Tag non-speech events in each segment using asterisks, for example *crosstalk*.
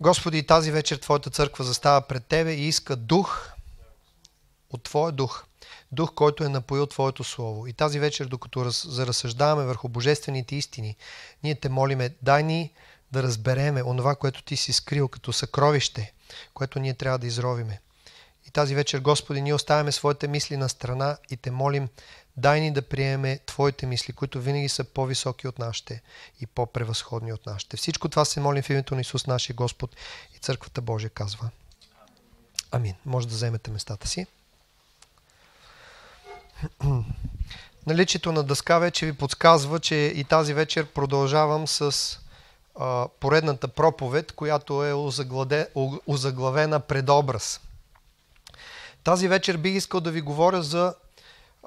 Господи, тази вечер Твоята църква застава пред Тебе и иска дух от Твоя дух. Дух, който е напоил Твоето Слово. И тази вечер, докато заразсъждаваме върху божествените истини, ние Те молиме, дай ни да разбереме онова, което Ти си скрил като съкровище, което ние трябва да изровиме. И тази вечер, Господи, ние оставяме своите мисли на страна и те молим, дай ни да приеме Твоите мисли, които винаги са по-високи от нашите и по-превъзходни от нашите. Всичко това се молим в името на Исус, нашия Господ и Църквата Божия казва. Амин. Може да вземете местата си. *clears throat* Наличието на дъска вече ви подсказва, че и тази вечер продължавам с а, поредната проповед, която е озаглавена предобраз. Тази вечер бих искал да ви говоря за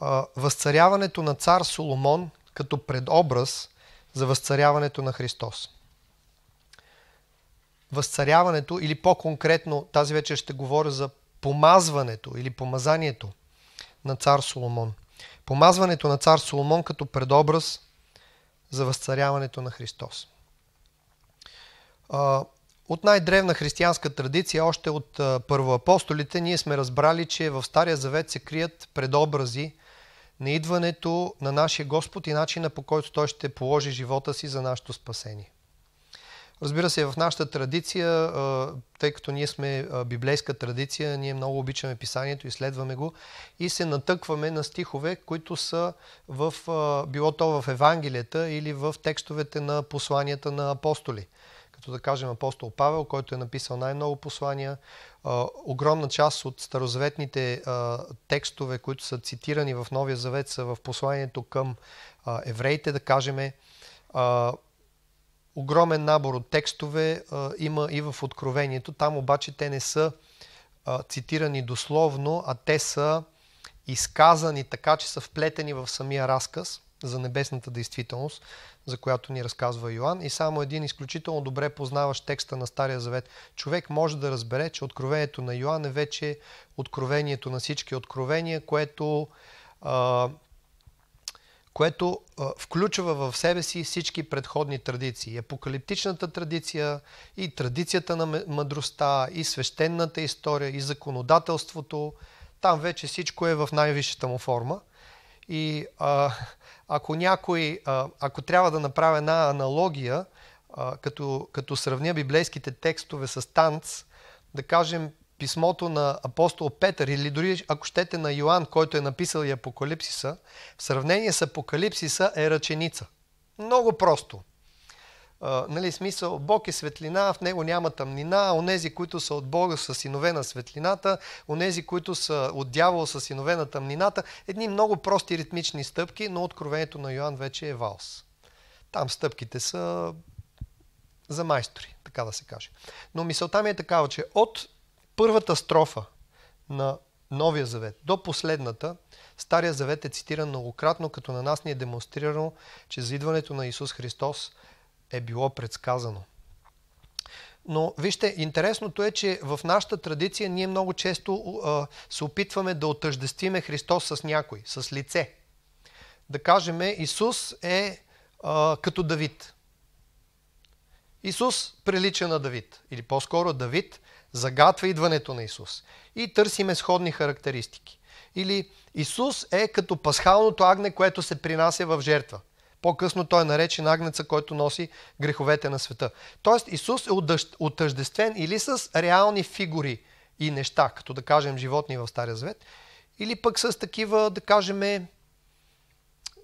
а, възцаряването на цар Соломон като предобраз за възцаряването на Христос. Възцаряването или по-конкретно тази вечер ще говоря за помазването или помазанието на цар Соломон. Помазването на цар Соломон като предобраз за възцаряването на Христос. От най-древна християнска традиция, още от първоапостолите, ние сме разбрали, че в Стария завет се крият предобрази на идването на нашия Господ и начина по който Той ще положи живота си за нашето спасение. Разбира се, в нашата традиция, тъй като ние сме библейска традиция, ние много обичаме писанието, изследваме го и се натъкваме на стихове, които са в, било то в Евангелията или в текстовете на посланията на апостоли – като да кажем апостол Павел, който е написал най-много послания. Огромна част от старозаветните текстове, които са цитирани в Новия завет, са в посланието към евреите, да кажем. Огромен набор от текстове има и в Откровението. Там обаче те не са цитирани дословно, а те са изказани така, че са вплетени в самия разказ за небесната действителност за която ни разказва Йоан, и само един изключително добре познаващ текста на Стария Завет човек може да разбере, че откровението на Йоан е вече откровението на всички откровения, което, а, което а, включва в себе си всички предходни традиции. Апокалиптичната традиция и традицията на мъдростта, и свещенната история, и законодателството. Там вече всичко е в най-висшата му форма – и а, ако някой, а, ако трябва да направя една аналогия, а, като, като сравня библейските текстове с танц, да кажем писмото на апостол Петър или дори ако щете на Йоанн, който е написал и Апокалипсиса, в сравнение с Апокалипсиса е ръченица. Много просто нали, смисъл, Бог е светлина, в него няма тъмнина, онези, които са от Бога са синове на светлината, онези, които са от дявола са синове на тъмнината. Едни много прости ритмични стъпки, но откровението на Йоанн вече е валс. Там стъпките са за майстори, така да се каже. Но мисълта ми е такава, че от първата строфа на Новия завет до последната, Стария завет е цитиран многократно, като на нас ни е демонстрирано, че за идването на Исус Христос е било предсказано. Но вижте, интересното е, че в нашата традиция ние много често а, се опитваме да отъждествиме Христос с някой, с лице. Да кажем, Исус е а, като Давид. Исус прилича на Давид. Или по-скоро Давид загатва идването на Исус. И търсиме сходни характеристики. Или Исус е като пасхалното агне, което се принася в жертва. По-късно той е наречен агнеца, който носи греховете на света. Тоест Исус е отъждествен или с реални фигури и неща, като да кажем животни в Стария Завет, или пък с такива, да кажем,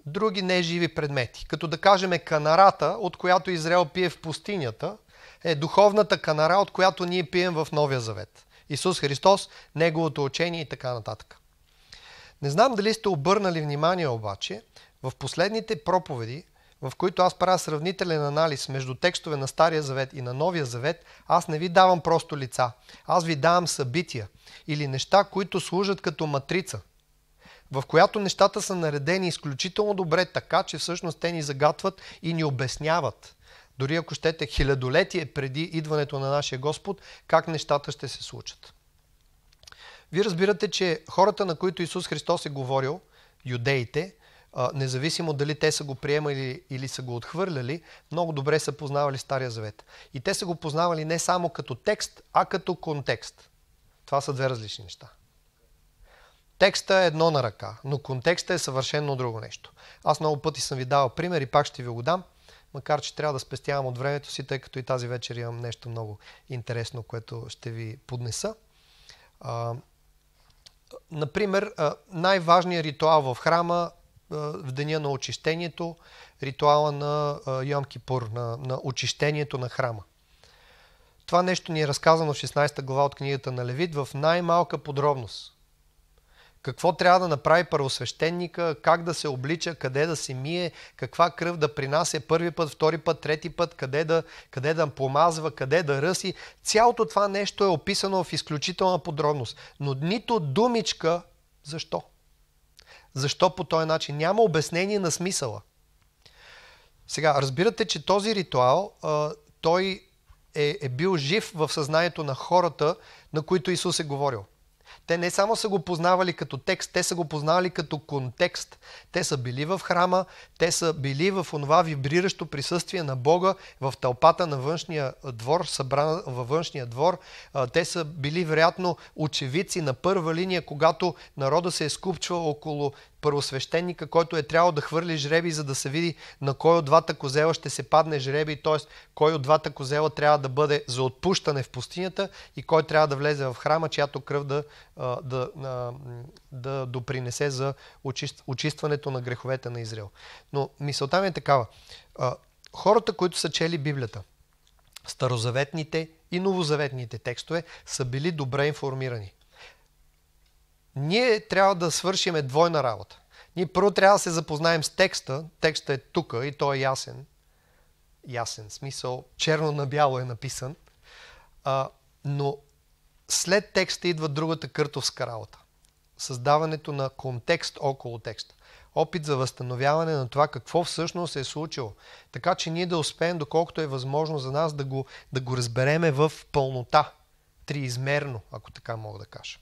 други неживи предмети. Като да кажем канарата, от която Израел пие в пустинята, е духовната канара, от която ние пием в Новия Завет. Исус Христос, Неговото учение и така нататък. Не знам дали сте обърнали внимание обаче, в последните проповеди, в които аз правя сравнителен анализ между текстове на Стария завет и на Новия завет, аз не ви давам просто лица. Аз ви давам събития или неща, които служат като матрица, в която нещата са наредени изключително добре, така че всъщност те ни загатват и ни обясняват. Дори ако щете хилядолетие преди идването на нашия Господ, как нещата ще се случат. Вие разбирате, че хората, на които Исус Христос е говорил, юдеите, независимо дали те са го приемали или са го отхвърляли, много добре са познавали Стария Завет. И те са го познавали не само като текст, а като контекст. Това са две различни неща. Текста е едно на ръка, но контекста е съвършенно друго нещо. Аз много пъти съм ви давал пример и пак ще ви го дам, макар че трябва да спестявам от времето си, тъй като и тази вечер имам нещо много интересно, което ще ви поднеса. например, най-важният ритуал в храма в деня на очищението, ритуала на Йом Кипур, на, на очищението на храма. Това нещо ни е разказано в 16 глава от книгата на Левит в най-малка подробност. Какво трябва да направи първосвещеника, как да се облича, къде да се мие, каква кръв да принася първи път, втори път, трети път, къде да, къде да помазва, къде да ръси. Цялото това нещо е описано в изключителна подробност, но нито думичка защо. Защо по този начин? Няма обяснение на смисъла. Сега, разбирате, че този ритуал, а, той е, е бил жив в съзнанието на хората, на които Исус е говорил. Те не само са го познавали като текст, те са го познавали като контекст. Те са били в храма, те са били в онова вибриращо присъствие на Бога в тълпата на външния двор, събрана във външния двор. Те са били вероятно очевидци на първа линия, когато народа се е скупчва около първосвещеника, който е трябвало да хвърли жреби, за да се види на кой от двата козела ще се падне жреби, т.е. кой от двата козела трябва да бъде за отпущане в пустинята и кой трябва да влезе в храма, чиято кръв да, да, да, да допринесе за очист, очистването на греховете на Израел. Но мисълта ми е такава. Хората, които са чели Библията, старозаветните и новозаветните текстове, са били добре информирани ние трябва да свършим двойна работа. Ние първо трябва да се запознаем с текста. Текста е тук и той е ясен. Ясен смисъл. Черно на бяло е написан. А, но след текста идва другата къртовска работа. Създаването на контекст около текста. Опит за възстановяване на това какво всъщност се е случило. Така че ние да успеем, доколкото е възможно за нас, да го, да го разбереме в пълнота. Триизмерно, ако така мога да кажа.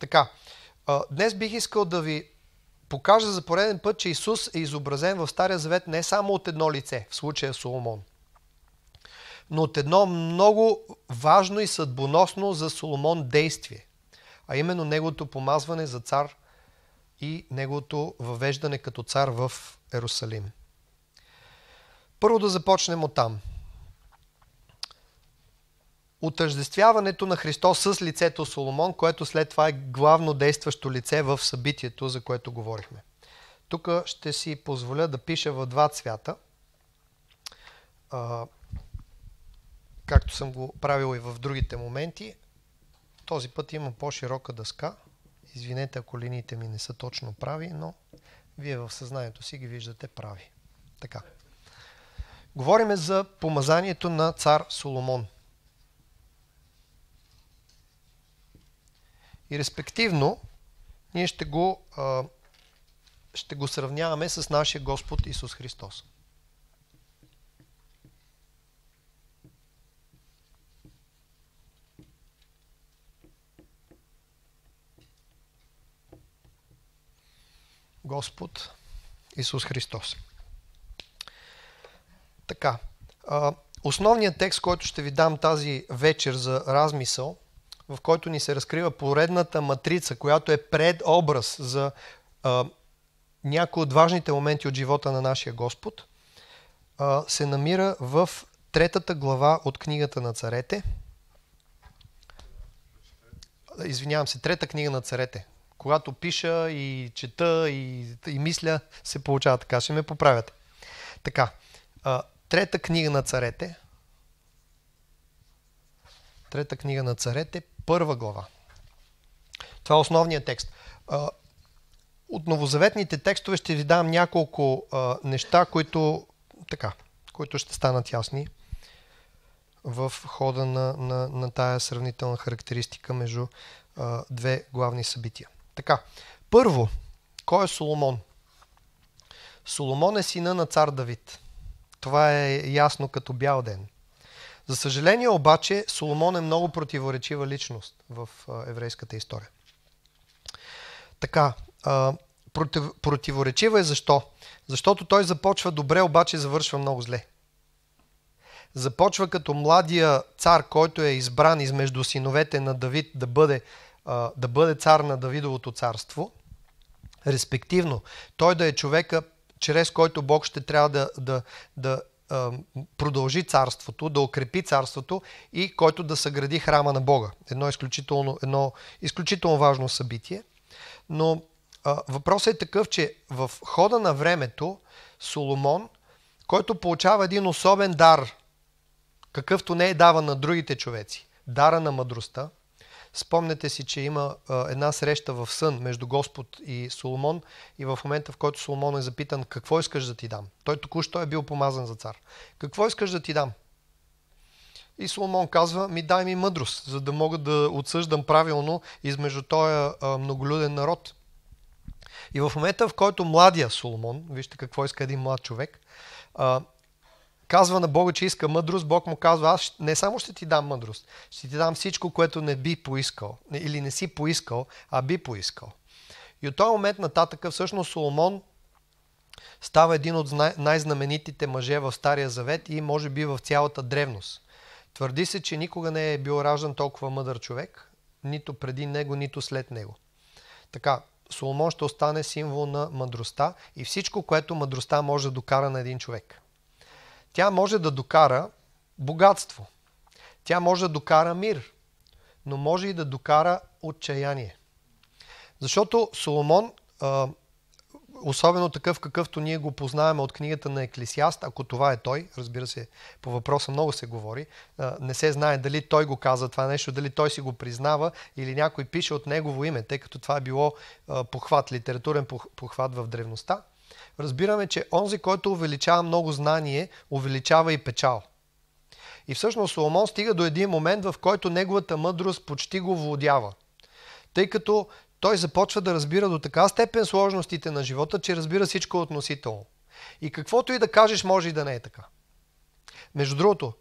Така, днес бих искал да ви покажа за пореден път, че Исус е изобразен в Стария Завет не само от едно лице, в случая Соломон, но от едно много важно и съдбоносно за Соломон действие, а именно неговото помазване за цар и неговото въвеждане като цар в Ерусалим. Първо да започнем от там – отъждествяването на Христос с лицето Соломон, което след това е главно действащо лице в събитието, за което говорихме. Тук ще си позволя да пиша в два цвята, а, както съм го правил и в другите моменти. Този път има по-широка дъска. Извинете, ако линиите ми не са точно прави, но вие в съзнанието си ги виждате прави. Така. Говориме за помазанието на цар Соломон – И респективно, ние ще го, ще го сравняваме с нашия Господ Исус Христос. Господ Исус Христос. Така, основният текст, който ще ви дам тази вечер за размисъл – в който ни се разкрива поредната матрица, която е предобраз за а, някои от важните моменти от живота на нашия Господ, а, се намира в третата глава от книгата на царете. Извинявам се, трета книга на царете. Когато пиша и чета и, и мисля, се получава така. Ще ме поправят. Така, а, трета книга на царете. Трета книга на царете, първа глава. Това е основният текст. От новозаветните текстове ще ви дам няколко неща, които, така, които ще станат ясни в хода на, на, на тая сравнителна характеристика между а, две главни събития. Така, първо, кой е Соломон? Соломон е сина на цар Давид. Това е ясно като бял ден – за съжаление обаче, Соломон е много противоречива личност в еврейската история. Така, против, противоречива е защо? Защото той започва добре, обаче завършва много зле. Започва като младия цар, който е избран измежду синовете на Давид да бъде, да бъде цар на Давидовото царство, респективно той да е човека, чрез който Бог ще трябва да, да, да продължи царството, да укрепи царството и който да съгради храма на Бога. Едно изключително, едно изключително важно събитие. Но въпросът е такъв, че в хода на времето Соломон, който получава един особен дар, какъвто не е даван на другите човеци, дара на мъдростта, Спомнете си, че има а, една среща в сън между Господ и Соломон и в момента, в който Соломон е запитан какво искаш да ти дам. Той току-що е бил помазан за цар. Какво искаш да ти дам? И Соломон казва, ми дай ми мъдрост, за да мога да отсъждам правилно измежду този многолюден народ. И в момента, в който младия Соломон, вижте какво иска един млад човек, а, казва на Бога, че иска мъдрост, Бог му казва, аз не само ще ти дам мъдрост, ще ти дам всичко, което не би поискал, или не си поискал, а би поискал. И от този момент нататък всъщност Соломон става един от най-знаменитите мъже в Стария Завет и може би в цялата древност. Твърди се, че никога не е бил раждан толкова мъдър човек, нито преди него, нито след него. Така, Соломон ще остане символ на мъдростта и всичко, което мъдростта може да докара на един човек. Тя може да докара богатство. Тя може да докара мир, но може и да докара отчаяние. Защото Соломон, особено такъв какъвто ние го познаваме от книгата на Еклесиаст, ако това е той, разбира се, по въпроса много се говори, не се знае дали той го каза това нещо, дали той си го признава или някой пише от негово име, тъй като това е било похват, литературен похват в древността разбираме, че онзи, който увеличава много знание, увеличава и печал. И всъщност Соломон стига до един момент, в който неговата мъдрост почти го владява. Тъй като той започва да разбира до така степен сложностите на живота, че разбира всичко относително. И каквото и да кажеш, може и да не е така. Между другото,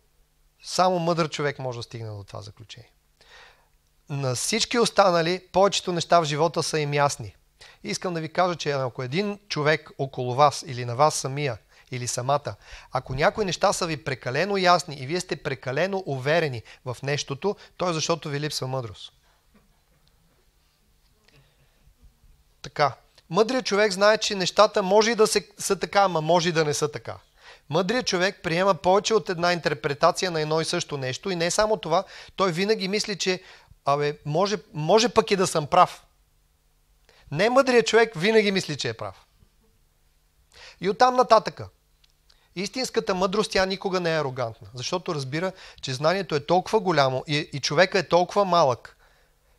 само мъдър човек може да стигне до това заключение. На всички останали, повечето неща в живота са им ясни. И искам да ви кажа, че ако един човек около вас или на вас самия или самата, ако някои неща са ви прекалено ясни и вие сте прекалено уверени в нещото, то е защото ви липсва мъдрост. Така. Мъдрият човек знае, че нещата може и да се, са така, ама може и да не са така. Мъдрият човек приема повече от една интерпретация на едно и също нещо и не само това, той винаги мисли, че абе, може, може пък и да съм прав. Не мъдрият човек винаги мисли, че е прав. И оттам нататъка. Истинската мъдрост тя никога не е арогантна, защото разбира, че знанието е толкова голямо и, и човека е толкова малък,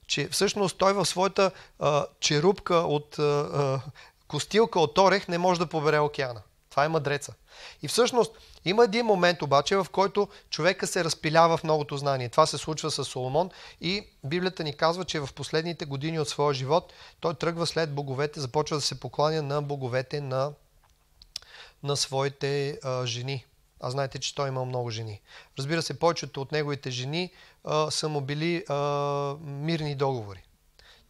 че всъщност той в своята а, черупка от а, а, костилка от орех не може да побере океана. Това е мъдреца. И всъщност има един момент обаче, в който човека се разпилява в многото знание. Това се случва с Соломон и Библията ни казва, че в последните години от своя живот той тръгва след боговете, започва да се покланя на боговете на, на своите а, жени. А знаете, че той е имал много жени. Разбира се, повечето от неговите жени а, са му били а, мирни договори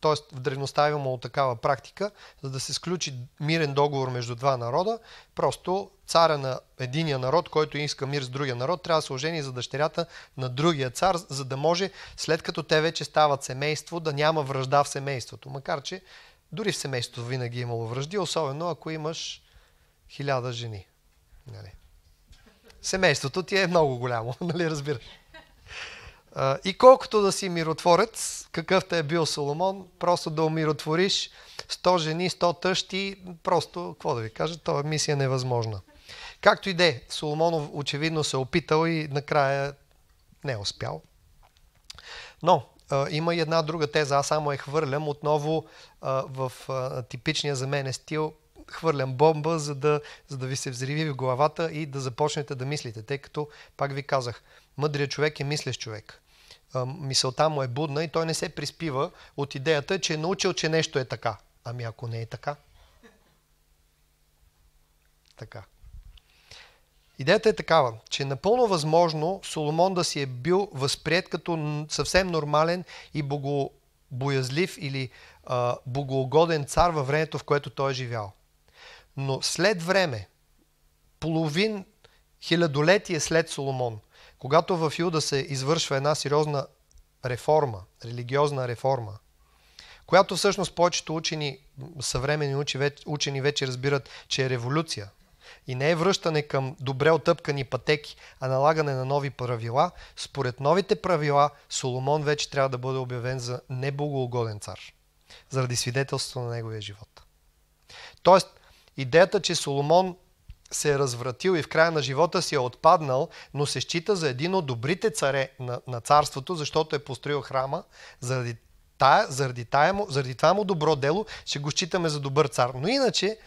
т.е. в древността е имало такава практика, за да се сключи мирен договор между два народа, просто царя на единия народ, който иска мир с другия народ, трябва да се ожени за дъщерята на другия цар, за да може след като те вече стават семейство, да няма връжда в семейството. Макар, че дори в семейството винаги е имало връжди, особено ако имаш хиляда жени. Нали? Семейството ти е много голямо, *laughs* нали разбираш? И колкото да си миротворец, какъвто е бил Соломон, просто да умиротвориш 100 жени, 100 тъщи, просто, какво да ви кажа, това е мисия невъзможна. Както и де, Соломонов очевидно се е опитал и накрая не е успял. Но а, има и една друга теза, аз само я е хвърлям отново а, в а, типичния за мен стил, хвърлям бомба, за да, за да ви се взриви в главата и да започнете да мислите, тъй като, пак ви казах, Мъдрият човек е мислещ човек. Мисълта му е будна и той не се приспива от идеята, че е научил, че нещо е така. Ами ако не е така? Така. Идеята е такава, че е напълно възможно Соломон да си е бил възприят като съвсем нормален и богобоязлив или а, богоугоден цар във времето, в което той е живял. Но след време, половин хилядолетие след Соломон, когато в Юда се извършва една сериозна реформа, религиозна реформа, която всъщност повечето учени, съвремени учени вече разбират, че е революция. И не е връщане към добре отъпкани пътеки, а налагане на нови правила. Според новите правила, Соломон вече трябва да бъде обявен за неблагоугоден цар, заради свидетелство на неговия живот. Тоест, идеята, че Соломон се е развратил и в края на живота си е отпаднал, но се счита за един от добрите царе на, на царството, защото е построил храма, заради, тая, заради, тая му, заради това му добро дело ще го считаме за добър цар. Но иначе,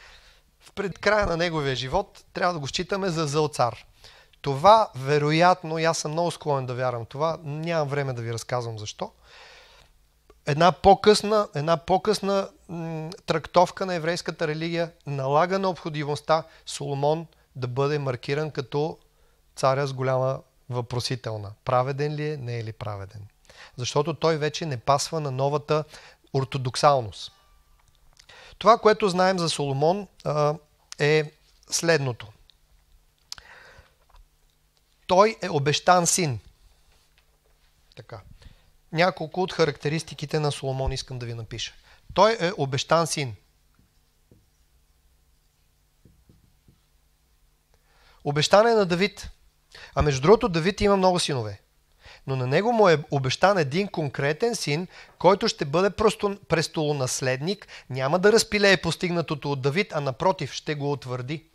в пред края на неговия живот, трябва да го считаме за зъл цар. Това, вероятно, и аз съм много склонен да вярвам това, нямам време да ви разказвам защо – една по-късна, една по-късна м- трактовка на еврейската религия налага необходимостта Соломон да бъде маркиран като царя с голяма въпросителна. Праведен ли е, не е ли праведен? Защото той вече не пасва на новата ортодоксалност. Това, което знаем за Соломон е следното. Той е обещан син. Така няколко от характеристиките на Соломон искам да ви напиша. Той е обещан син. Обещан е на Давид. А между другото Давид има много синове. Но на него му е обещан един конкретен син, който ще бъде просто престолонаследник, няма да разпилее постигнатото от Давид, а напротив ще го утвърди.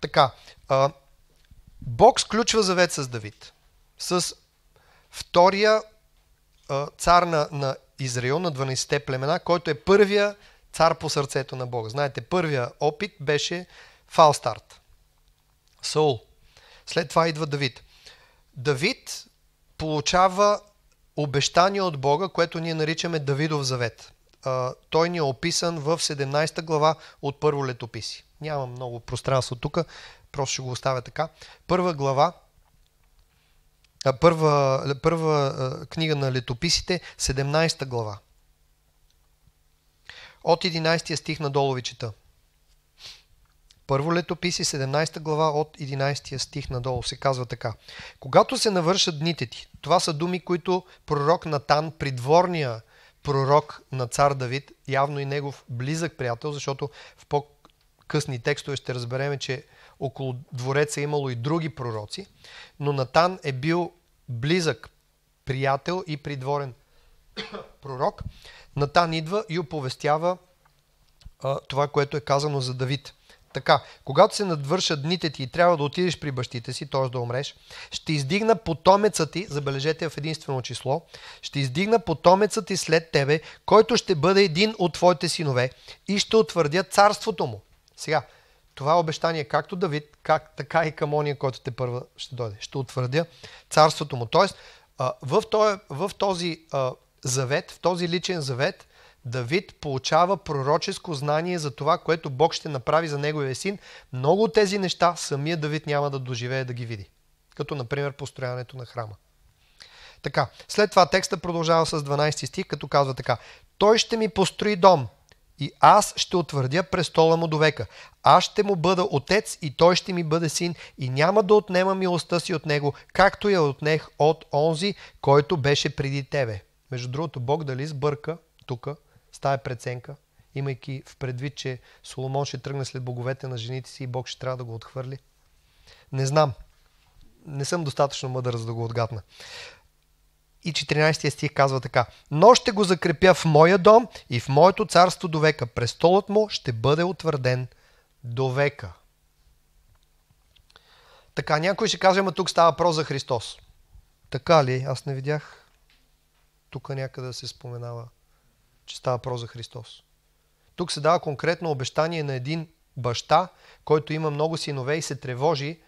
Така, Бог сключва завет с Давид, с втория цар на, на Израил, на 12-те племена, който е първия цар по сърцето на Бога. Знаете, първия опит беше фалстарт. Саул. След това идва Давид. Давид получава обещание от Бога, което ние наричаме Давидов завет. той ни е описан в 17 глава от първо летописи. Няма много пространство тук, просто ще го оставя така. Първа глава, първа, първа книга на летописите, 17 глава. От 11 стих надолу ви чета. Първо летописи, 17 глава, от 11 стих надолу се казва така. Когато се навършат дните ти, това са думи, които пророк Натан, придворния пророк на цар Давид, явно и негов близък приятел, защото в по-късни текстове ще разбереме, че около двореца е имало и други пророци, но Натан е бил близък приятел и придворен пророк. Натан идва и оповестява а, това, което е казано за Давид. Така, когато се надвършат дните ти и трябва да отидеш при бащите си, т.е. да умреш, ще издигна потомеца ти, забележете в единствено число, ще издигна потомеца ти след тебе, който ще бъде един от твоите синове и ще утвърдя царството му. Сега, това е обещание както Давид, как, така и към ония, който те първа ще дойде. Ще утвърдя царството му. Тоест, в този, в този завет, в този личен завет, Давид получава пророческо знание за това, което Бог ще направи за неговия син. Много от тези неща самия Давид няма да доживее да ги види. Като, например, построяването на храма. Така, след това текста продължава с 12 стих, като казва така. Той ще ми построи дом, и аз ще утвърдя престола му до века. Аз ще му бъда отец и той ще ми бъде син и няма да отнема милостта си от него, както я отнех от онзи, който беше преди тебе. Между другото, Бог дали сбърка тук с тая преценка, имайки в предвид, че Соломон ще тръгне след боговете на жените си и Бог ще трябва да го отхвърли? Не знам. Не съм достатъчно мъдър, за да го отгадна и 14 стих казва така. Но ще го закрепя в моя дом и в моето царство до века. Престолът му ще бъде утвърден до века. Така, някой ще каже, ама тук става про за Христос. Така ли? Аз не видях тук някъде да се споменава, че става про за Христос. Тук се дава конкретно обещание на един баща, който има много синове и се тревожи,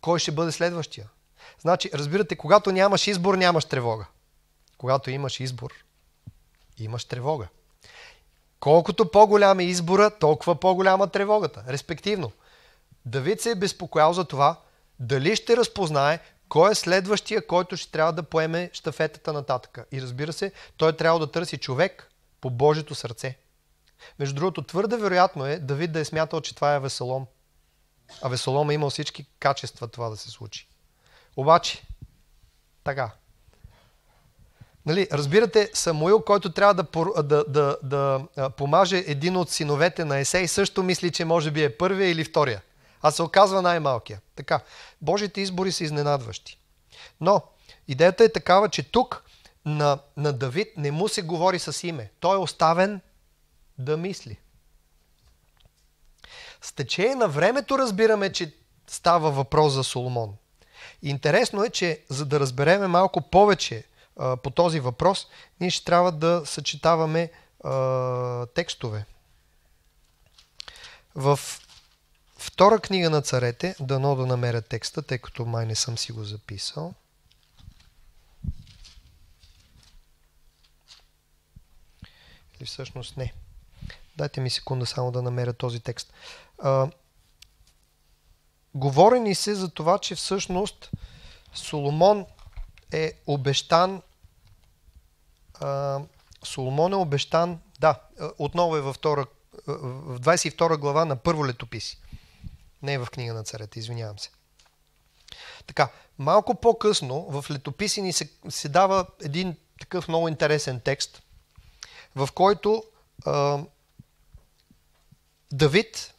кой ще бъде следващия. Значи, разбирате, когато нямаш избор, нямаш тревога. Когато имаш избор, имаш тревога. Колкото по-голям е избора, толкова по-голяма тревогата. Респективно, Давид се е безпокоял за това, дали ще разпознае кой е следващия, който ще трябва да поеме штафетата нататъка. И разбира се, той трябва да търси човек по Божието сърце. Между другото, твърде вероятно е Давид да е смятал, че това е Веселом. А весолом е имал всички качества това да се случи. Обаче, така. Нали, разбирате, Самуил, който трябва да, да, да, да помаже един от синовете на Есей, също мисли, че може би е първия или втория, а се оказва най-малкия. Така, Божите избори са изненадващи. Но идеята е такава, че тук на, на Давид не му се говори с име. Той е оставен да мисли. С течение на времето разбираме, че става въпрос за Соломон. Интересно е, че за да разбереме малко повече а, по този въпрос, ние ще трябва да съчетаваме а, текстове. В втора книга на царете, дано да намеря текста, тъй като май не съм си го записал. Или всъщност не. Дайте ми секунда само да намеря този текст. Говори ни се за това, че всъщност Соломон е обещан а, Соломон е обещан, да, отново е във, втора, в 22 глава на първо летописи. Не е в книга на царете, извинявам се. Така, малко по-късно в летописи ни се, се дава един такъв много интересен текст, в който а, Давид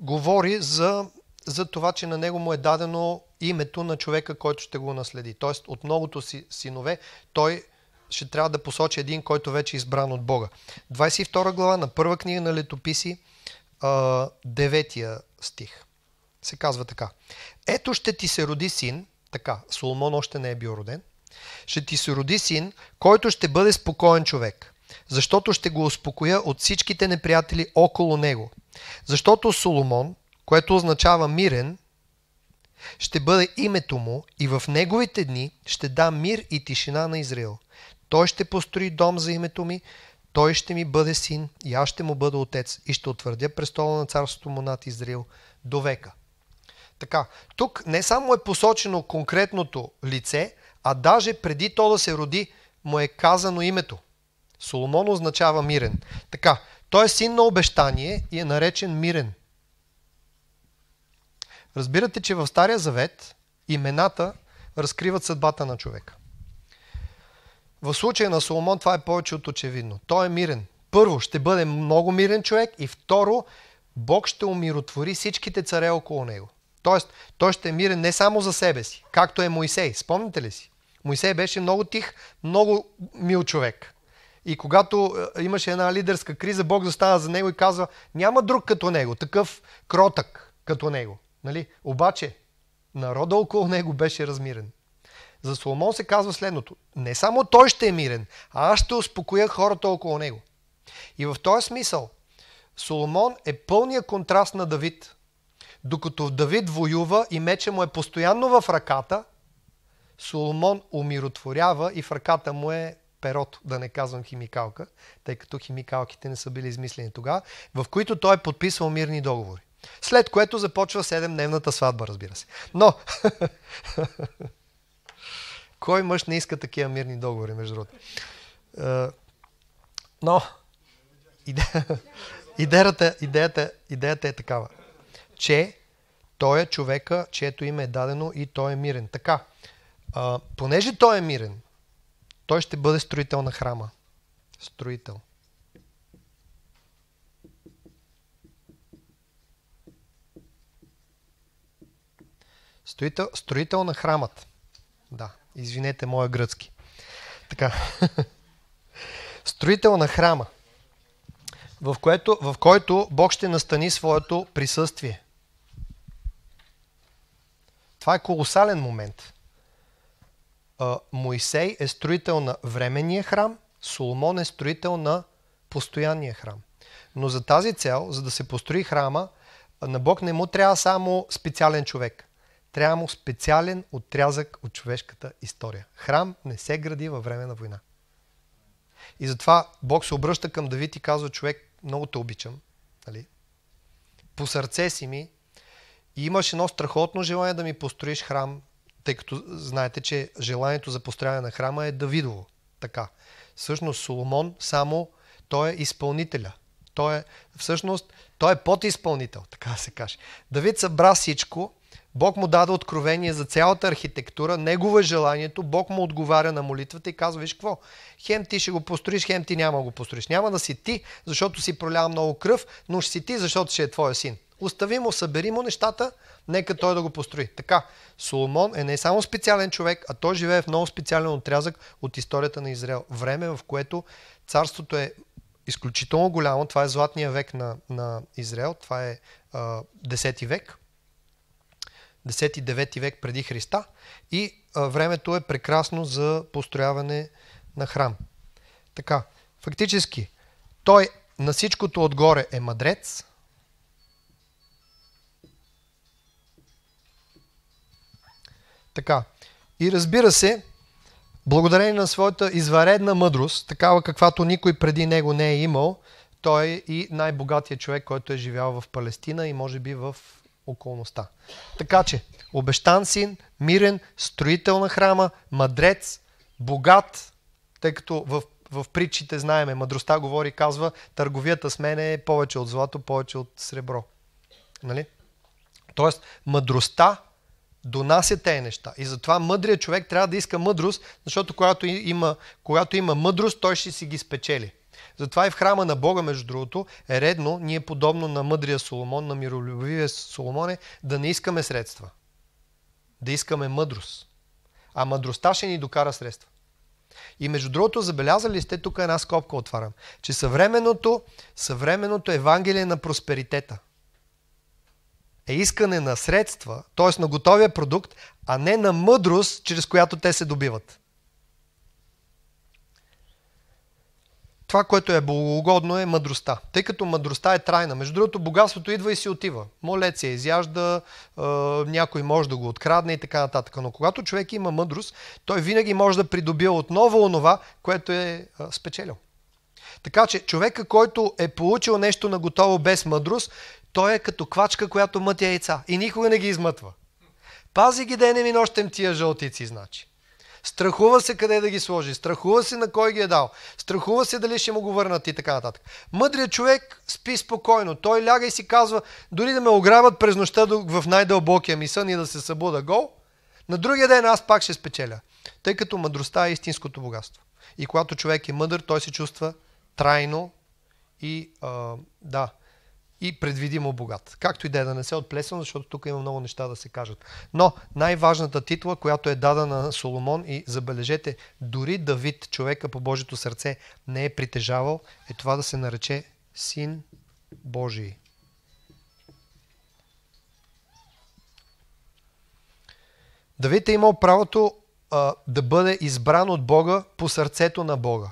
говори за, за това, че на него му е дадено името на човека, който ще го наследи. Тоест от многото си синове той ще трябва да посочи един, който вече е избран от Бога. 22 глава на първа книга на летописи, 9 стих. Се казва така. Ето ще ти се роди син, така, Соломон още не е бил роден, ще ти се роди син, който ще бъде спокоен човек защото ще го успокоя от всичките неприятели около него. Защото Соломон, което означава мирен, ще бъде името му и в неговите дни ще да мир и тишина на Израил. Той ще построи дом за името ми, той ще ми бъде син и аз ще му бъда отец и ще утвърдя престола на царството му над Израил до века. Така, тук не само е посочено конкретното лице, а даже преди то да се роди, му е казано името. Соломон означава мирен. Така, той е син на обещание и е наречен мирен. Разбирате, че в Стария Завет имената разкриват съдбата на човека. В случая на Соломон това е повече от очевидно. Той е мирен. Първо, ще бъде много мирен човек и второ, Бог ще умиротвори всичките царе около него. Тоест, той ще е мирен не само за себе си, както е Моисей. Спомните ли си? Моисей беше много тих, много мил човек. И когато е, имаше една лидерска криза, Бог застава за него и казва, няма друг като него, такъв кротък като него. Нали? Обаче, народа около него беше размирен. За Соломон се казва следното. Не само той ще е мирен, а аз ще успокоя хората около него. И в този смисъл, Соломон е пълния контраст на Давид. Докато Давид воюва и меча му е постоянно в ръката, Соломон умиротворява и в ръката му е перото, да не казвам химикалка, тъй като химикалките не са били измислени тогава, в които той е подписвал мирни договори. След което започва 7-дневната сватба, разбира се. Но, *laughs* кой мъж не иска такива мирни договори, между другото? Е, но, *laughs* идеята, идеята, идеята е такава, че той е човека, чието име е дадено и той е мирен. Така, понеже той е мирен, той ще бъде строител на храма. Строител. Строител, строител на храмът. Да, извинете, моя гръцки. Така. *laughs* строител на храма, в, което, в който Бог ще настани своето присъствие. Това е колосален момент. Моисей е строител на временния храм, Соломон е строител на постоянния храм. Но за тази цел, за да се построи храма, на Бог не му трябва само специален човек. Трябва му специален отрязък от човешката история. Храм не се гради във време на война. И затова Бог се обръща към Давид и казва, човек, много те обичам. Нали? По сърце си ми. И имаш едно страхотно желание да ми построиш храм, тъй като знаете, че желанието за построяване на храма е Давидово. Така. Всъщност Соломон само той е изпълнителя. Той е, всъщност, той е подизпълнител, така се каже. Давид събра всичко, Бог му даде откровение за цялата архитектура, негово е желанието, Бог му отговаря на молитвата и казва, виж какво, хем ти ще го построиш, хем ти няма го построиш. Няма да си ти, защото си пролява много кръв, но ще си ти, защото ще е твоя син. Остави му, събери му нещата, Нека той да го построи. Така, Соломон е не само специален човек, а той живее в много специален отрязък от историята на Израел. Време, в което царството е изключително голямо. Това е златния век на, на Израел. Това е а, 10 век. 10-9 век преди Христа. И а, времето е прекрасно за построяване на храм. Така, фактически, той на всичкото отгоре е мъдрец, Така. И разбира се, благодарение на своята изваредна мъдрост, такава каквато никой преди него не е имал, той е и най-богатия човек, който е живял в Палестина и може би в околността. Така че, обещан син, мирен, строител на храма, мъдрец, богат, тъй като в, в притчите знаеме, мъдростта говори, казва, търговията с мене е повече от злато, повече от сребро. Нали? Тоест, мъдростта донася тези неща. И затова мъдрият човек трябва да иска мъдрост, защото когато има, когато има мъдрост, той ще си ги спечели. Затова и в храма на Бога, между другото, е редно ние подобно на мъдрия Соломон, на миролюбивия Соломоне, да не искаме средства. Да искаме мъдрост. А мъдростта ще ни докара средства. И между другото, забелязали сте, тук една скобка отварям, че съвременното, съвременното Евангелие на просперитета – е искане на средства, т.е. на готовия продукт, а не на мъдрост, чрез която те се добиват. Това, което е благоугодно е мъдростта, тъй като мъдростта е трайна. Между другото, богатството идва и си отива. Молец се изяжда, е, някой може да го открадне и така нататък. Но когато човек има мъдрост, той винаги може да придобие отново онова, което е, е спечелил. Така че човека, който е получил нещо на готово без мъдрост, той е като квачка, която мътя яйца и никога не ги измътва. Пази ги денем и нощем тия жълтици, значи. Страхува се къде да ги сложи, страхува се на кой ги е дал, страхува се дали ще му го върнат и така нататък. Мъдрият човек спи спокойно, той ляга и си казва, дори да ме ограбят през нощта в най-дълбокия ми сън и да се събуда гол, на другия ден аз пак ще спечеля, тъй като мъдростта е истинското богатство. И когато човек е мъдър, той се чувства трайно и а, да, и предвидимо богат. Както и да е да не се отплесвам, защото тук има много неща да се кажат. Но най-важната титла, която е дадена на Соломон и забележете, дори Давид, човека по Божието сърце, не е притежавал, е това да се нарече Син Божий. Давид е имал правото а, да бъде избран от Бога по сърцето на Бога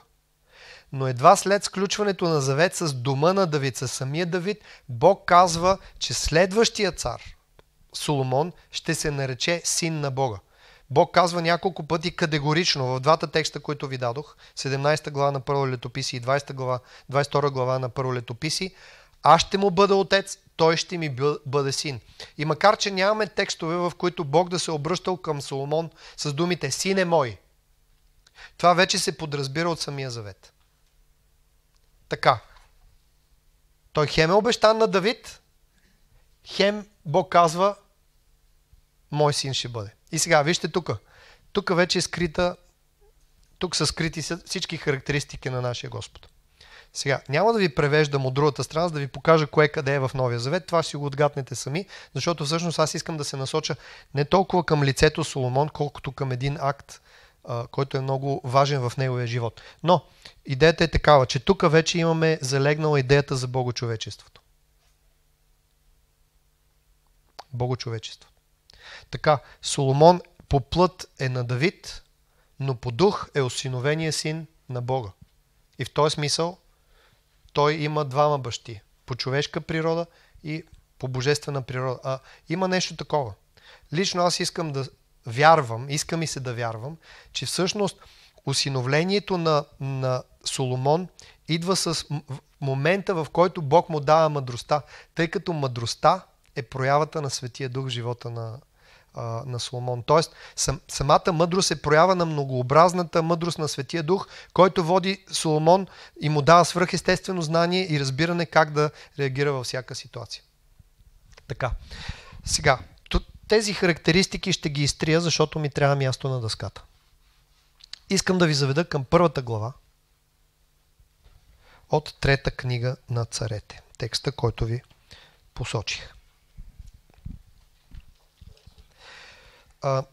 но едва след сключването на завет с дома на Давид, с самия Давид, Бог казва, че следващия цар, Соломон, ще се нарече син на Бога. Бог казва няколко пъти категорично в двата текста, които ви дадох, 17 глава на Първо летописи и 20 глава, 22 глава на Първо летописи, аз ще му бъда отец, той ще ми бъде син. И макар, че нямаме текстове, в които Бог да се е обръщал към Соломон с думите «Сине мой», това вече се подразбира от самия завет така. Той хем е обещан на Давид, хем Бог казва, мой син ще бъде. И сега, вижте тук. Тук вече е скрита, тук са скрити всички характеристики на нашия Господ. Сега, няма да ви превеждам от другата страна, за да ви покажа кое къде е в Новия Завет. Това си го отгаднете сами, защото всъщност аз искам да се насоча не толкова към лицето Соломон, колкото към един акт, който е много важен в неговия живот. Но идеята е такава, че тук вече имаме залегнала идеята за богочовечеството. Богочовечество. Така, Соломон по плът е на Давид, но по дух е осиновения син на Бога. И в този смисъл той има двама бащи. По човешка природа и по божествена природа. А има нещо такова. Лично аз искам да вярвам, иска ми се да вярвам, че всъщност усиновлението на, на Соломон идва с момента, в който Бог му дава мъдростта, тъй като мъдростта е проявата на Светия Дух в живота на, на Соломон. Тоест, сам, самата мъдрост е проява на многообразната мъдрост на Светия Дух, който води Соломон и му дава свръхестествено знание и разбиране как да реагира във всяка ситуация. Така. Сега, тези характеристики ще ги изтрия, защото ми трябва място на дъската. Искам да ви заведа към първата глава от трета книга на царете. Текста, който ви посочих. А,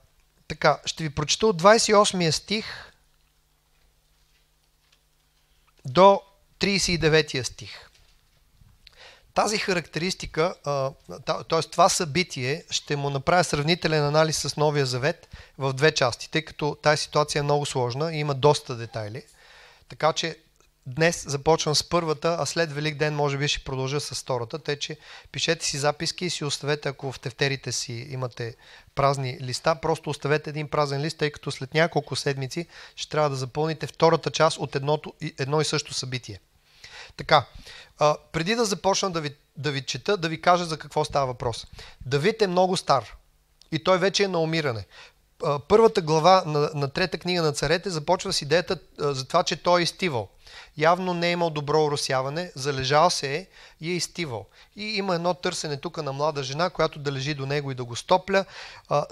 така, ще ви прочета от 28 стих до 39 стих. Тази характеристика, т.е. това събитие, ще му направя сравнителен анализ с Новия Завет в две части, тъй като тази ситуация е много сложна и има доста детайли. Така че днес започвам с първата, а след Велик ден може би ще продължа с втората, тъй че пишете си записки и си оставете, ако в тефтерите си имате празни листа, просто оставете един празен лист, тъй като след няколко седмици ще трябва да запълните втората част от едното, едно и също събитие. Така, а, преди да започна да ви, да ви чета, да ви кажа за какво става въпрос. Давид е много стар и той вече е на умиране. А, първата глава на, на трета книга на царете започва с идеята а, за това, че той е изтивал. Явно не е имал добро уросяване, залежал се е и е изтивал. И има едно търсене тук на млада жена, която да лежи до него и да го стопля,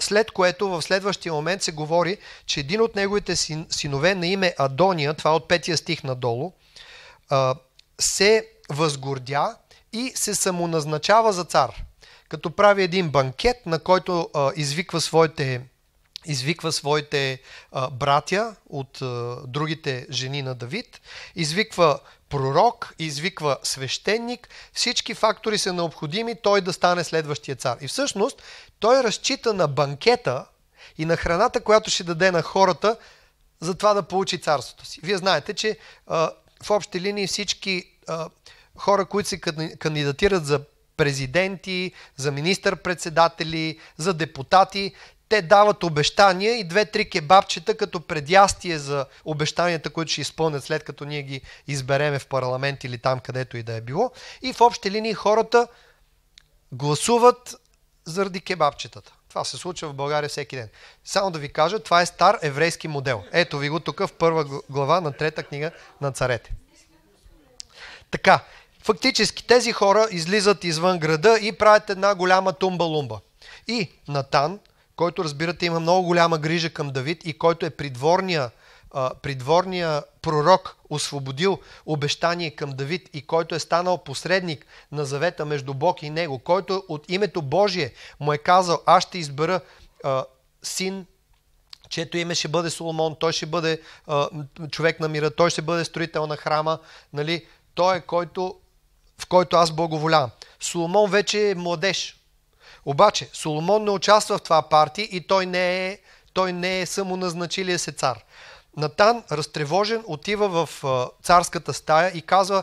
след което в следващия момент се говори, че един от неговите син, синове на име Адония, това е от петия стих надолу, се възгордя и се самоназначава за цар, като прави един банкет, на който а, извиква своите извиква своите а, братя от а, другите жени на Давид, извиква пророк, извиква свещеник, всички фактори са необходими той да стане следващия цар. И всъщност той разчита на банкета и на храната, която ще даде на хората, за това да получи царството си. Вие знаете, че а, в общи линии всички хора, които се кандидатират за президенти, за министър-председатели, за депутати, те дават обещания и две-три кебабчета като предястие за обещанията, които ще изпълнят след като ние ги избереме в парламент или там където и да е било. И в общи линии хората гласуват заради кебабчетата. Това се случва в България всеки ден. Само да ви кажа, това е стар еврейски модел. Ето ви го тук в първа глава на трета книга на царете. Така, фактически тези хора излизат извън града и правят една голяма тумба-лумба. И Натан, който разбирате има много голяма грижа към Давид и който е придворния, придворния пророк, освободил обещание към Давид и който е станал посредник на завета между Бог и него, който от името Божие му е казал, аз ще избера син чето име ще бъде Соломон, той ще бъде а, човек на мира, той ще бъде строител на храма, нали? Той е който, в който аз благоволявам. Соломон вече е младеж. Обаче Соломон не участва в това парти и той не е, той не е самоназначилия се цар. Натан, разтревожен, отива в царската стая и казва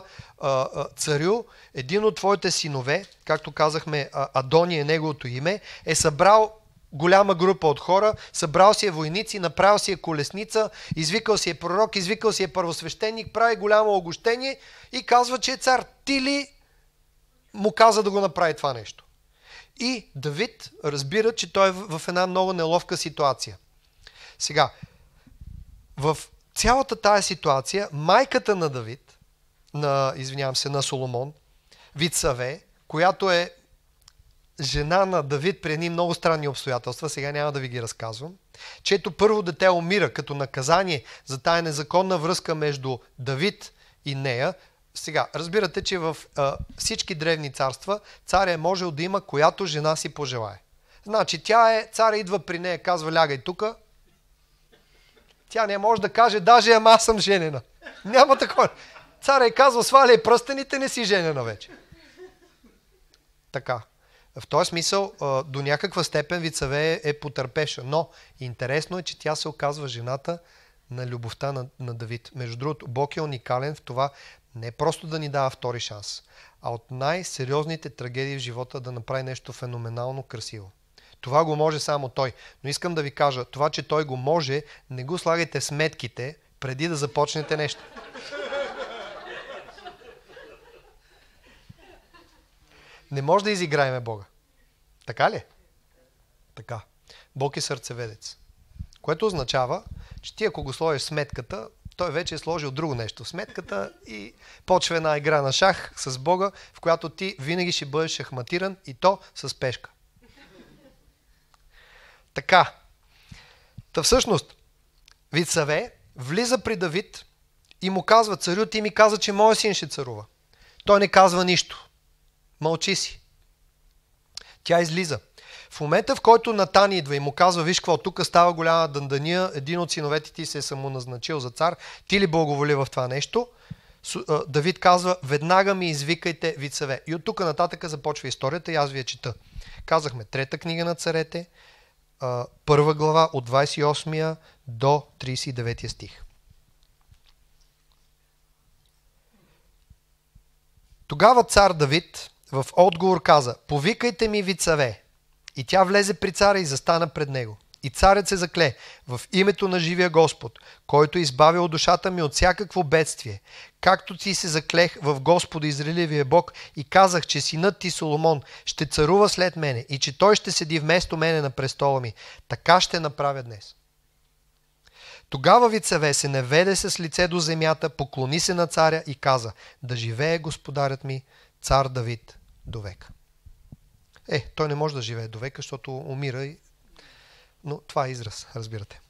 царю, един от твоите синове, както казахме, Адони е неговото име, е събрал голяма група от хора, събрал си е войници, направил си е колесница, извикал си е пророк, извикал си е първосвещеник, прави голямо огощение и казва, че е цар. Ти ли му каза да го направи това нещо? И Давид разбира, че той е в една много неловка ситуация. Сега, в цялата тая ситуация, майката на Давид, на, извинявам се, на Соломон, Вицаве, която е жена на Давид при едни много странни обстоятелства, сега няма да ви ги разказвам, чето първо дете умира като наказание за тая незаконна връзка между Давид и нея. Сега, разбирате, че в а, всички древни царства царя е можел да има която жена си пожелае. Значи тя е, царя идва при нея, казва лягай тука. Тя не може да каже, даже ама аз съм женена. Няма такова. Царя е казва, сваляй пръстените, не си женена вече. Така. В този смисъл, до някаква степен Вицаве е потърпеша, но интересно е, че тя се оказва жената на любовта на, на Давид. Между другото, Бог е уникален в това не просто да ни дава втори шанс, а от най-сериозните трагедии в живота да направи нещо феноменално красиво. Това го може само той. Но искам да ви кажа, това, че той го може, не го слагайте в сметките преди да започнете нещо. Не може да изиграеме Бога. Така ли? Така. Бог е сърцеведец. Което означава, че ти ако го сложиш сметката, той вече е сложил друго нещо сметката и почва една игра на шах с Бога, в която ти винаги ще бъдеш шахматиран и то с пешка. Така. Та всъщност, Вицаве влиза при Давид и му казва, царю, ти ми каза, че моят син ще царува. Той не казва нищо. Мълчи си. Тя излиза. В момента, в който Натан идва и му казва, виж какво, тук става голяма дандания, един от синовете ти се е самоназначил за цар, ти ли благоволи в това нещо? Давид казва, веднага ми извикайте вицеве. И от тук нататък започва историята и аз ви я чета. Казахме трета книга на царете, първа глава от 28 до 39 стих. Тогава цар Давид в отговор каза, повикайте ми вицаве. И тя влезе при царя и застана пред него. И царят се закле в името на живия Господ, който е избавил душата ми от всякакво бедствие. Както ти се заклех в Господа Израилевия Бог и казах, че синът ти Соломон ще царува след мене и че той ще седи вместо мене на престола ми. Така ще направя днес. Тогава Вицеве се наведе с лице до земята, поклони се на царя и каза, да живее господарят ми, цар Давид до века. Е, той не може да живее до века, защото умира, и... но това е израз, разбирате.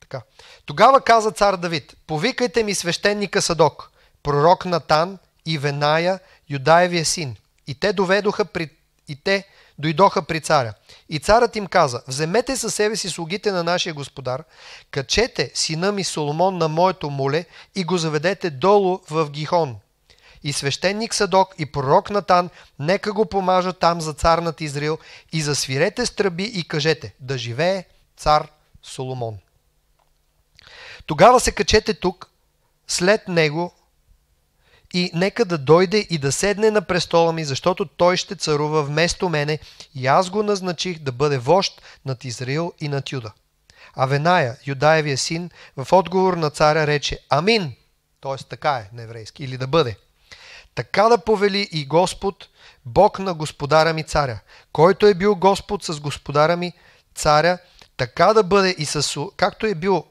Така. Тогава каза цар Давид, повикайте ми свещеника Садок, пророк Натан и Веная, Юдаевия син. И те доведоха при... И те дойдоха при царя. И царът им каза, вземете със себе си слугите на нашия господар, качете сина ми Соломон на моето моле и го заведете долу в Гихон и свещеник Садок и пророк Натан, нека го помажа там за цар над Израил и засвирете с тръби и кажете, да живее цар Соломон. Тогава се качете тук, след него и нека да дойде и да седне на престола ми, защото той ще царува вместо мене и аз го назначих да бъде вожд над Израил и над Юда. А Веная, юдаевия син, в отговор на царя рече Амин, т.е. така е на еврейски, или да бъде – така да повели и Господ, Бог на Господара ми царя, който е бил Господ с Господара ми царя, така да бъде и с, както е бил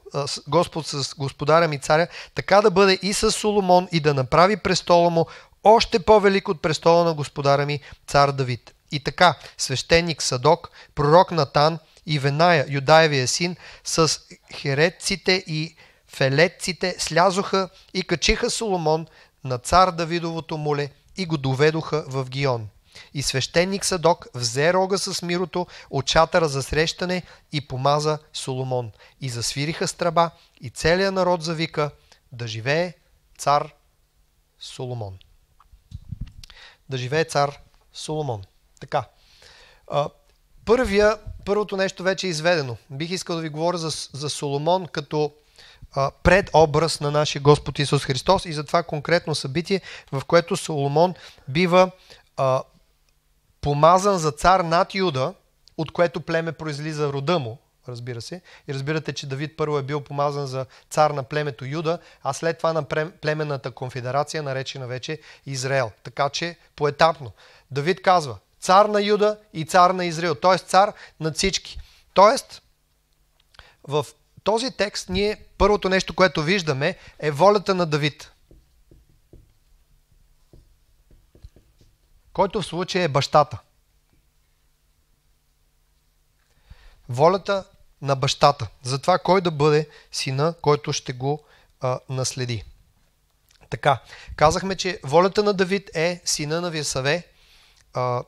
Господ с Господара ми царя, така да бъде и с Соломон и да направи престола му още по-велик от престола на Господара ми цар Давид. И така, свещеник Садок, пророк Натан и Веная, Юдаевия син, с херетците и фелетците слязоха и качиха Соломон – на цар Давидовото моле и го доведоха в Гион. И свещеник Садок взе рога с мирото от чатъра за срещане и помаза Соломон. И засвириха страба и целият народ завика да живее цар Соломон. Да живее цар Соломон. Така. Първия, първото нещо вече е изведено. Бих искал да ви говоря за, за Соломон като предобраз на нашия Господ Исус Христос и за това конкретно събитие, в което Соломон бива а, помазан за цар над Юда, от което племе произлиза рода му, разбира се. И разбирате, че Давид първо е бил помазан за цар на племето Юда, а след това на племенната конфедерация, наречена вече Израел. Така че поетапно. Давид казва, цар на Юда и цар на Израел, т.е. цар на всички. Тоест, в този текст ние първото нещо, което виждаме е волята на Давид. Който в случая е бащата. Волята на бащата. За това кой да бъде сина, който ще го а, наследи. Така, казахме, че волята на Давид е сина на Висаве, а,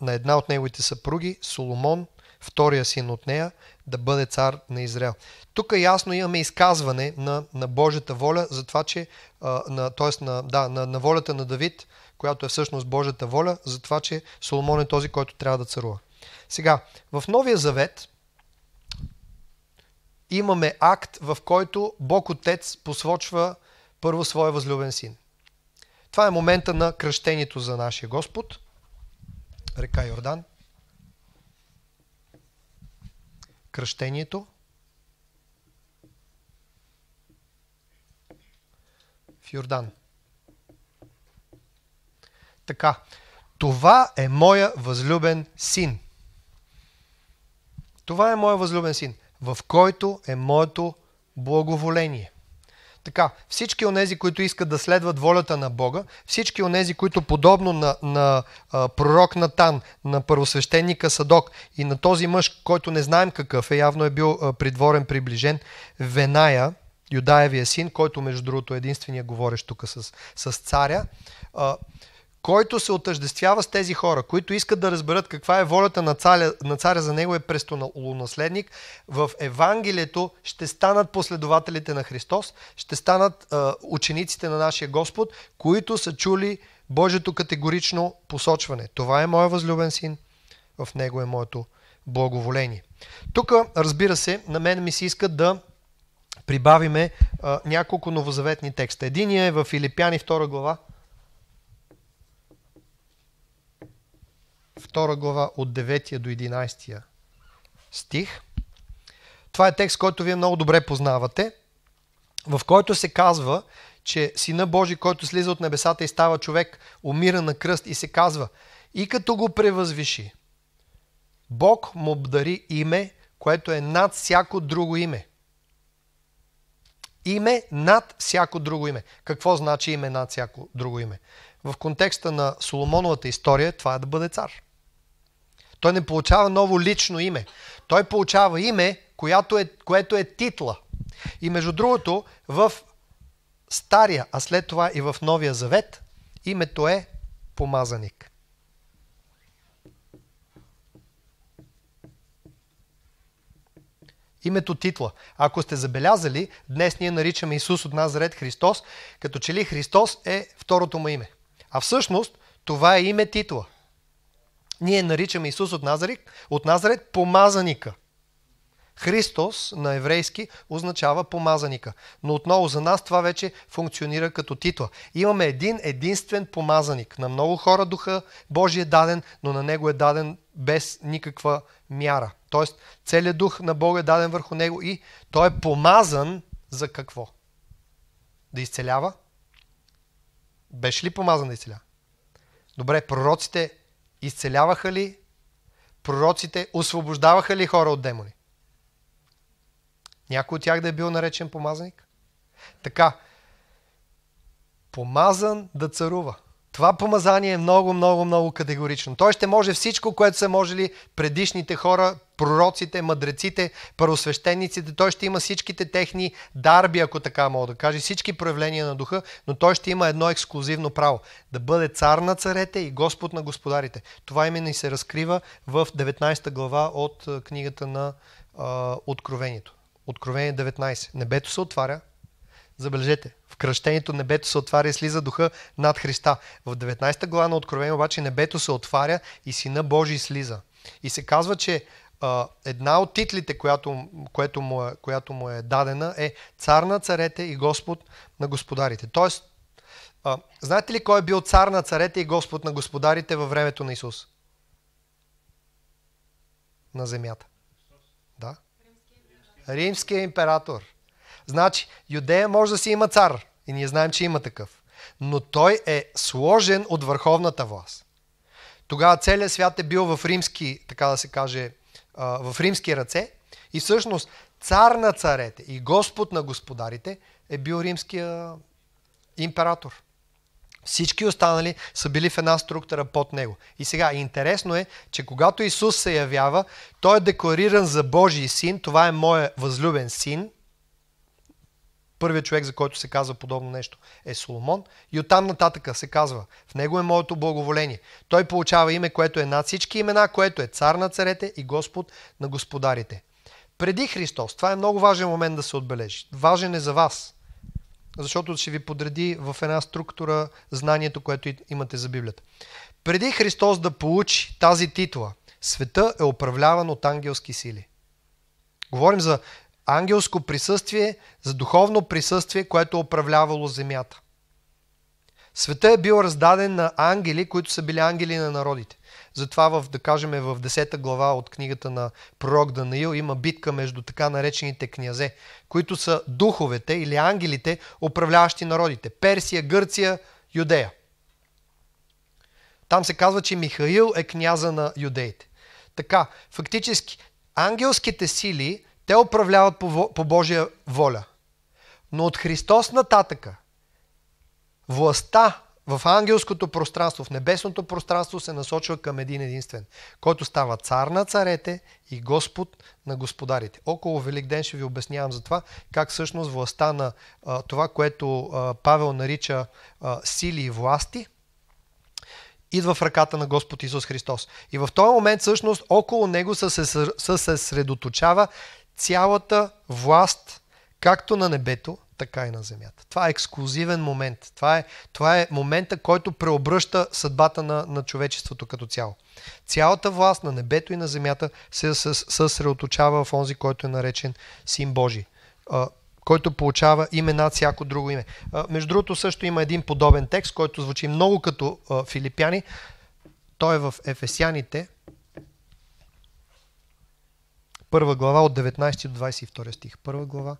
на една от неговите съпруги, Соломон, втория син от нея, да бъде цар на Израел. Тук ясно имаме изказване на, на Божията воля, за това, че, а, на, т.е. На, да, на, на волята на Давид, която е всъщност Божията воля, за това, че Соломон е този, който трябва да царува. Сега, в Новия Завет имаме акт, в който Бог Отец посвочва първо своя възлюбен син. Това е момента на кръщението за нашия Господ, река Йордан. кръщението. В Йордан. Така. Това е моя възлюбен син. Това е моя възлюбен син, в който е моето благоволение. Така, всички онези, които искат да следват волята на Бога, всички онези, които подобно на, на а, пророк Натан, на първосвещеника Садок и на този мъж, който не знаем какъв е, явно е бил а, придворен приближен, Веная, Юдаевия син, който между другото е единствения говорещ тук с, с царя, а, който се отъждествява с тези хора, които искат да разберат каква е волята на царя, на царя за него е престолонаследник, в Евангелието ще станат последователите на Христос, ще станат а, учениците на нашия Господ, които са чули Божието категорично посочване. Това е моят възлюбен син, в него е моето благоволение. Тук, разбира се, на мен ми се иска да прибавиме а, няколко новозаветни текста. Единият е в Филипяни 2 глава, Втора глава от 9 до 11 стих. Това е текст, който вие много добре познавате, в който се казва, че Сина Божий, който слиза от небесата и става човек, умира на кръст и се казва, и като го превъзвиши, Бог му обдари име, което е над всяко друго име. Име над всяко друго име. Какво значи име над всяко друго име? В контекста на Соломоновата история това е да бъде цар. Той не получава ново лично име. Той получава име, която е, което е титла. И между другото, в Стария, а след това и в Новия Завет, името е помазаник. Името титла. Ако сте забелязали, днес ние наричаме Исус от Назарет Христос, като че ли Христос е второто му име. А всъщност това е име титла – ние наричаме Исус от Назарет, от Назарет помазаника. Христос на еврейски означава помазаника. Но отново за нас това вече функционира като титла. Имаме един единствен помазаник. На много хора духа Божий е даден, но на него е даден без никаква мяра. Тоест целият дух на Бога е даден върху него и той е помазан за какво? Да изцелява? Беше ли помазан да изцелява? Добре, пророците Изцеляваха ли пророците? Освобождаваха ли хора от демони? Някой от тях да е бил наречен помазаник? Така, помазан да царува – това помазание е много, много, много категорично. Той ще може всичко, което са можели предишните хора, пророците, мъдреците, първосвещениците. Той ще има всичките техни дарби, ако така мога да кажа, всички проявления на духа, но той ще има едно ексклюзивно право. Да бъде цар на царете и Господ на господарите. Това именно и се разкрива в 19 глава от книгата на а, Откровението. Откровение 19. Небето се отваря. Забележете, кръщението небето се отваря и слиза духа над Христа. В 19 глава на Откровение обаче небето се отваря и Сина Божий слиза. И се казва, че а, една от титлите, която, което му е, която му е дадена е цар на царете и Господ на господарите. Тоест, а, знаете ли кой е бил цар на царете и Господ на господарите във времето на Исус? На земята. Да? Римския император. Значи, Юдея може да си има цар. И ние знаем, че има такъв. Но той е сложен от върховната власт. Тогава целият свят е бил в римски, така да се каже, в римски ръце. И всъщност цар на царете и господ на господарите е бил римския император. Всички останали са били в една структура под него. И сега, интересно е, че когато Исус се явява, той е деклариран за Божий син, това е моят възлюбен син, Първият човек, за който се казва подобно нещо, е Соломон. И оттам нататък се казва, в него е моето благоволение. Той получава име, което е над всички имена, което е цар на царете и Господ на господарите. Преди Христос, това е много важен момент да се отбележи. Важен е за вас, защото ще ви подреди в една структура знанието, което имате за Библията. Преди Христос да получи тази титла, света е управляван от ангелски сили. Говорим за ангелско присъствие за духовно присъствие, което е управлявало земята. Света е бил раздаден на ангели, които са били ангели на народите. Затова, в, да кажем, в 10 глава от книгата на пророк Данаил има битка между така наречените князе, които са духовете или ангелите, управляващи народите. Персия, Гърция, Юдея. Там се казва, че Михаил е княза на юдеите. Така, фактически, ангелските сили те управляват по, по Божия воля. Но от Христос нататъка властта в ангелското пространство, в небесното пространство се насочва към един единствен, който става цар на царете и Господ на господарите. Около Велик ден ще ви обяснявам за това, как всъщност властта на а, това, което а, Павел нарича а, сили и власти, идва в ръката на Господ Исус Христос. И в този момент всъщност около него се съсредоточава цялата власт, както на небето, така и на земята. Това е ексклюзивен момент. Това е, това е момента, който преобръща съдбата на, на човечеството като цяло. Цялата власт на небето и на земята се съсредоточава в онзи, който е наречен Син Божий, който получава име над всяко друго име. Между другото също има един подобен текст, който звучи много като филипяни. Той е в Ефесяните, Първа глава от 19 до 22 стих. Първа глава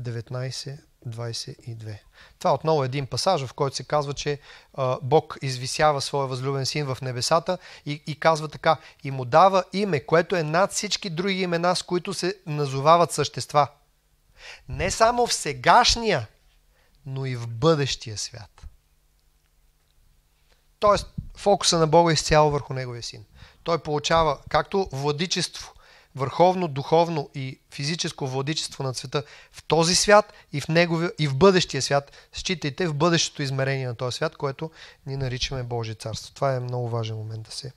19-22. Това е отново е един пасаж, в който се казва, че Бог извисява своя възлюбен син в небесата и, и казва така, и му дава име, което е над всички други имена, с които се назовават същества. Не само в сегашния, но и в бъдещия свят. Тоест, фокуса на Бога е изцяло върху Неговия син. Той получава както владичество върховно духовно и физическо владичество на цвета в този свят и в, негови, и в бъдещия свят. Считайте в бъдещето измерение на този свят, което ние наричаме Божие царство. Това е много важен момент да се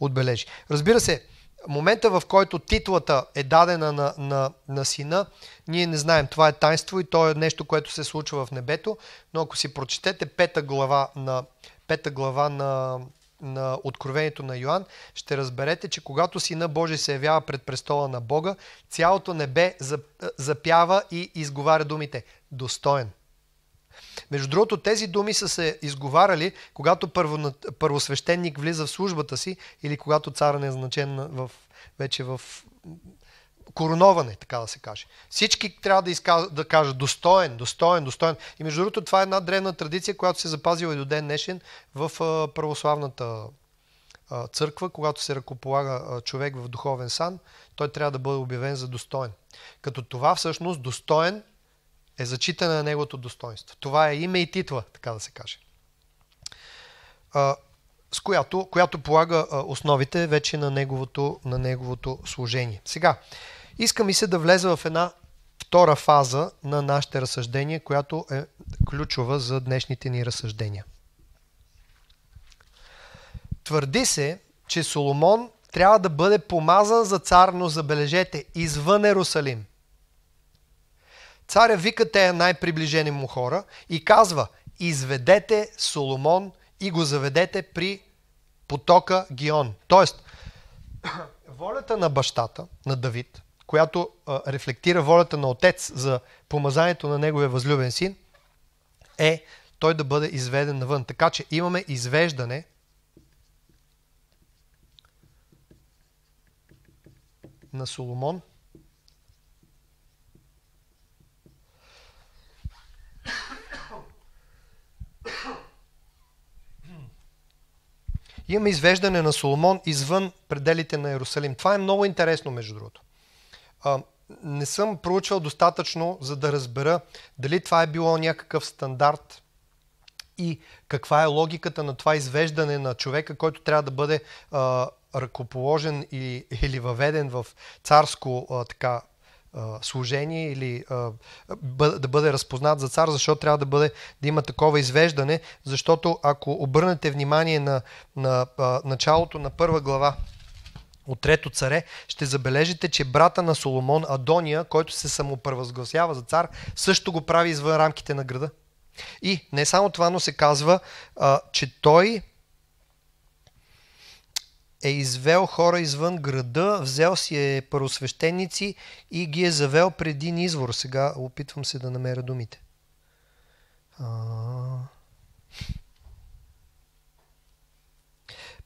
отбележи. Разбира се, момента в който титлата е дадена на, на, на сина, ние не знаем. Това е тайнство и то е нещо, което се случва в небето, но ако си прочетете пета глава на, пета глава на на Откровението на Йоанн, ще разберете, че когато Сина Божий се явява пред престола на Бога, цялото небе запява и изговаря думите «достоен». Между другото, тези думи са се изговарали, когато първо, първосвещеник влиза в службата си или когато царът е назначен в, вече в короноване, така да се каже. Всички трябва да, изказ... да кажат достоен, достоен, достоен. И между другото, това е една древна традиция, която се запазила и до ден днешен в православната църква, когато се ръкополага човек в духовен сан, той трябва да бъде обявен за достоен. Като това всъщност достоен е зачитане на неговото достоинство. Това е име и титла, така да се каже. с която, която полага основите вече на неговото, на неговото служение. Сега, иска ми се да влезе в една втора фаза на нашите разсъждения, която е ключова за днешните ни разсъждения. Твърди се, че Соломон трябва да бъде помазан за цар, но забележете, извън Ерусалим. Царя вика те е най-приближени му хора и казва, изведете Соломон и го заведете при потока Гион. Тоест, *clears throat* волята на бащата, на Давид, която а, рефлектира волята на Отец за помазанието на Неговия възлюбен син, е той да бъде изведен навън. Така че имаме извеждане на Соломон. Имаме извеждане на Соломон извън пределите на Иерусалим. Това е много интересно, между другото а, не съм проучвал достатъчно, за да разбера дали това е било някакъв стандарт и каква е логиката на това извеждане на човека, който трябва да бъде а, ръкоположен или, или въведен в царско а, така, служение или а, да бъде разпознат за цар, защото трябва да, бъде, да има такова извеждане, защото ако обърнете внимание на, на а, началото на първа глава, от Трето царе, ще забележите, че брата на Соломон, Адония, който се самопървъзгласява за цар, също го прави извън рамките на града. И не само това, но се казва, а, че той е извел хора извън града, взел си е първосвещеници и ги е завел преди един извор. Сега опитвам се да намеря думите. А...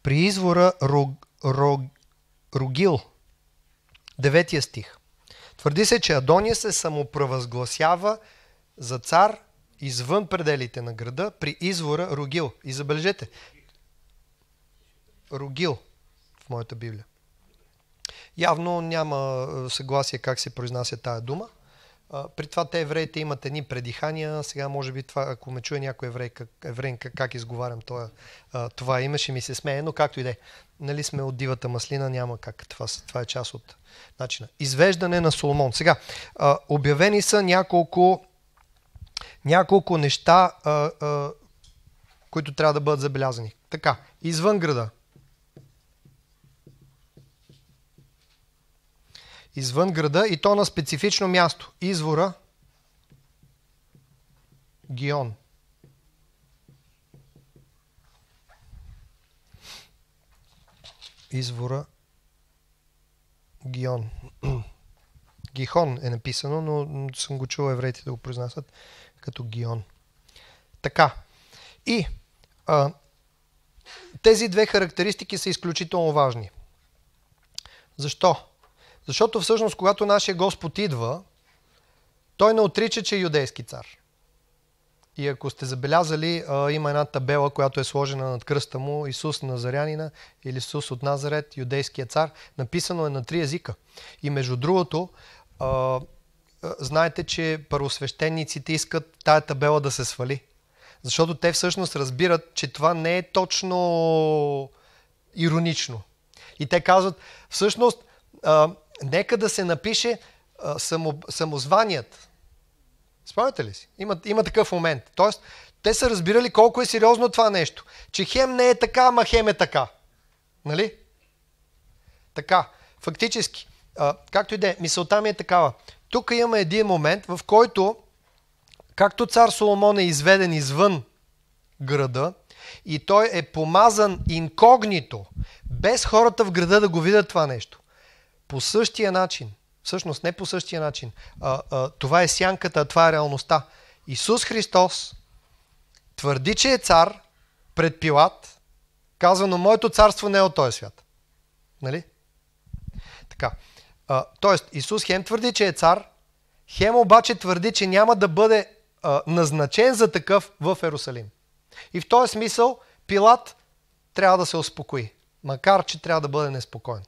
При извора Рог, Рог, Рогил. Деветия стих. Твърди се, че Адония се самопровъзгласява за цар извън пределите на града при извора Рогил. И забележете. Рогил в моята Библия. Явно няма съгласие как се произнася тая дума при това те евреите имат едни предихания. Сега може би това, ако ме чуе някой еврей, как, еврейка, как изговарям това, това име, ще ми се смее, но както и е. Нали сме от дивата маслина, няма как. Това, това е част от начина. Извеждане на Соломон. Сега, обявени са няколко, няколко неща, които трябва да бъдат забелязани. Така, извън града – извън града и то на специфично място. Извора Гион. Извора Гион. *clears throat* Гихон е написано, но съм го чувал евреите да го произнасят като Гион. Така. И а, тези две характеристики са изключително важни. Защо? Защото всъщност, когато нашия Господ идва, той не отрича, че е юдейски цар. И ако сте забелязали, има една табела, която е сложена над кръста му, Исус Назарянина или Исус от Назарет, юдейския цар. Написано е на три езика. И между другото, знаете, че първосвещениците искат тая табела да се свали. Защото те всъщност разбират, че това не е точно иронично. И те казват, всъщност, нека да се напише а, само, самозваният. Спомняте ли си? Има, има такъв момент. Тоест, те са разбирали колко е сериозно това нещо. Че хем не е така, ама хем е така. Нали? Така. Фактически, а, както и да е, мисълта ми е такава. Тук има един момент, в който, както цар Соломон е изведен извън града и той е помазан инкогнито, без хората в града да го видят това нещо. По същия начин, всъщност не по същия начин, а, а, това е сянката, а това е реалността. Исус Христос твърди, че е цар пред Пилат, казва, но моето царство не е от този свят. Нали? Така. А, тоест, Исус хем твърди, че е цар, хем обаче твърди, че няма да бъде а, назначен за такъв в Ерусалим. И в този смисъл Пилат трябва да се успокои, макар че трябва да бъде неспокоен.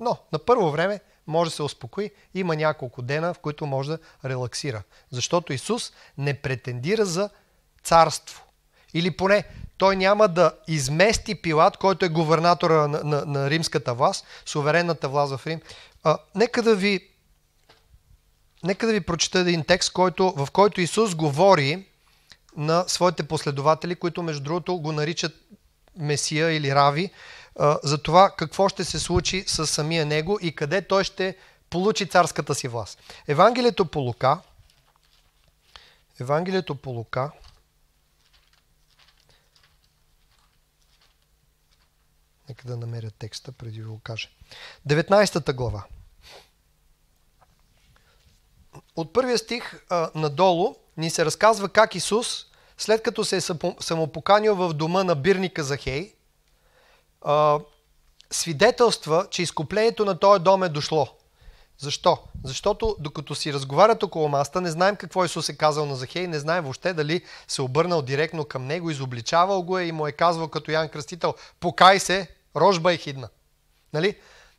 Но на първо време може да се успокои, има няколко дена, в които може да релаксира. Защото Исус не претендира за царство. Или поне той няма да измести Пилат, който е губернатора на, на, на римската власт, суверенната власт в Рим. А, нека да ви нека да ви прочета един текст, който, в който Исус говори на своите последователи, които между другото го наричат Месия или Рави, за това какво ще се случи с самия него и къде той ще получи царската си власт. Евангелието по Лука, Евангелието по Лука, Нека да намеря текста, преди ви го кажа. 19 та глава. От първия стих а, надолу ни се разказва как Исус, след като се е самопоканил в дома на бирника Захей, а, свидетелства, че изкуплението на този дом е дошло. Защо? Защото докато си разговарят около маста, не знаем какво Исус е казал на Захей, не знаем въобще дали се обърнал директно към него, изобличавал го е и му е казвал като Ян Кръстител, покай се, рожба е хидна. Нали?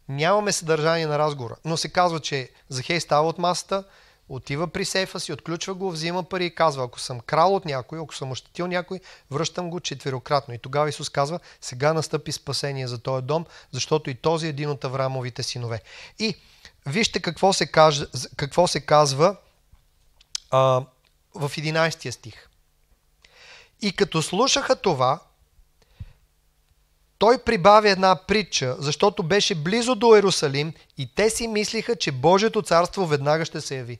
Нямаме съдържание на разговора, но се казва, че Захей става от масата, отива при сейфа си, отключва го, взима пари и казва, ако съм крал от някой, ако съм ощетил някой, връщам го четверократно. И тогава Исус казва, сега настъпи спасение за този дом, защото и този е един от Аврамовите синове. И вижте какво се, каж... какво се казва а, в 11 стих. И като слушаха това, той прибави една притча, защото беше близо до Иерусалим и те си мислиха, че Божието царство веднага ще се яви.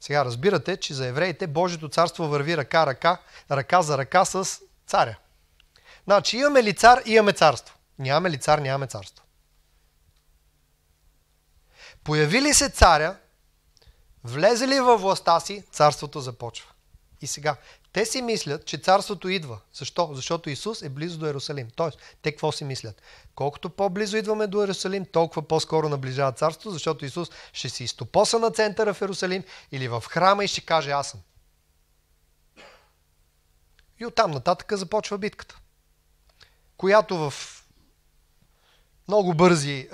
Сега разбирате, че за евреите Божието царство върви ръка, ръка, ръка за ръка с царя. Значи имаме ли цар, имаме царство. Нямаме ли цар, нямаме царство. Появи ли се царя, влезе ли във властта си, царството започва. И сега, те си мислят, че царството идва. Защо? Защото Исус е близо до Иерусалим. Тоест, те какво си мислят? Колкото по-близо идваме до Иерусалим, толкова по-скоро наближава царството, защото Исус ще си изтопоса на центъра в Иерусалим или в храма и ще каже аз съм. И оттам нататък започва битката, която в много бързи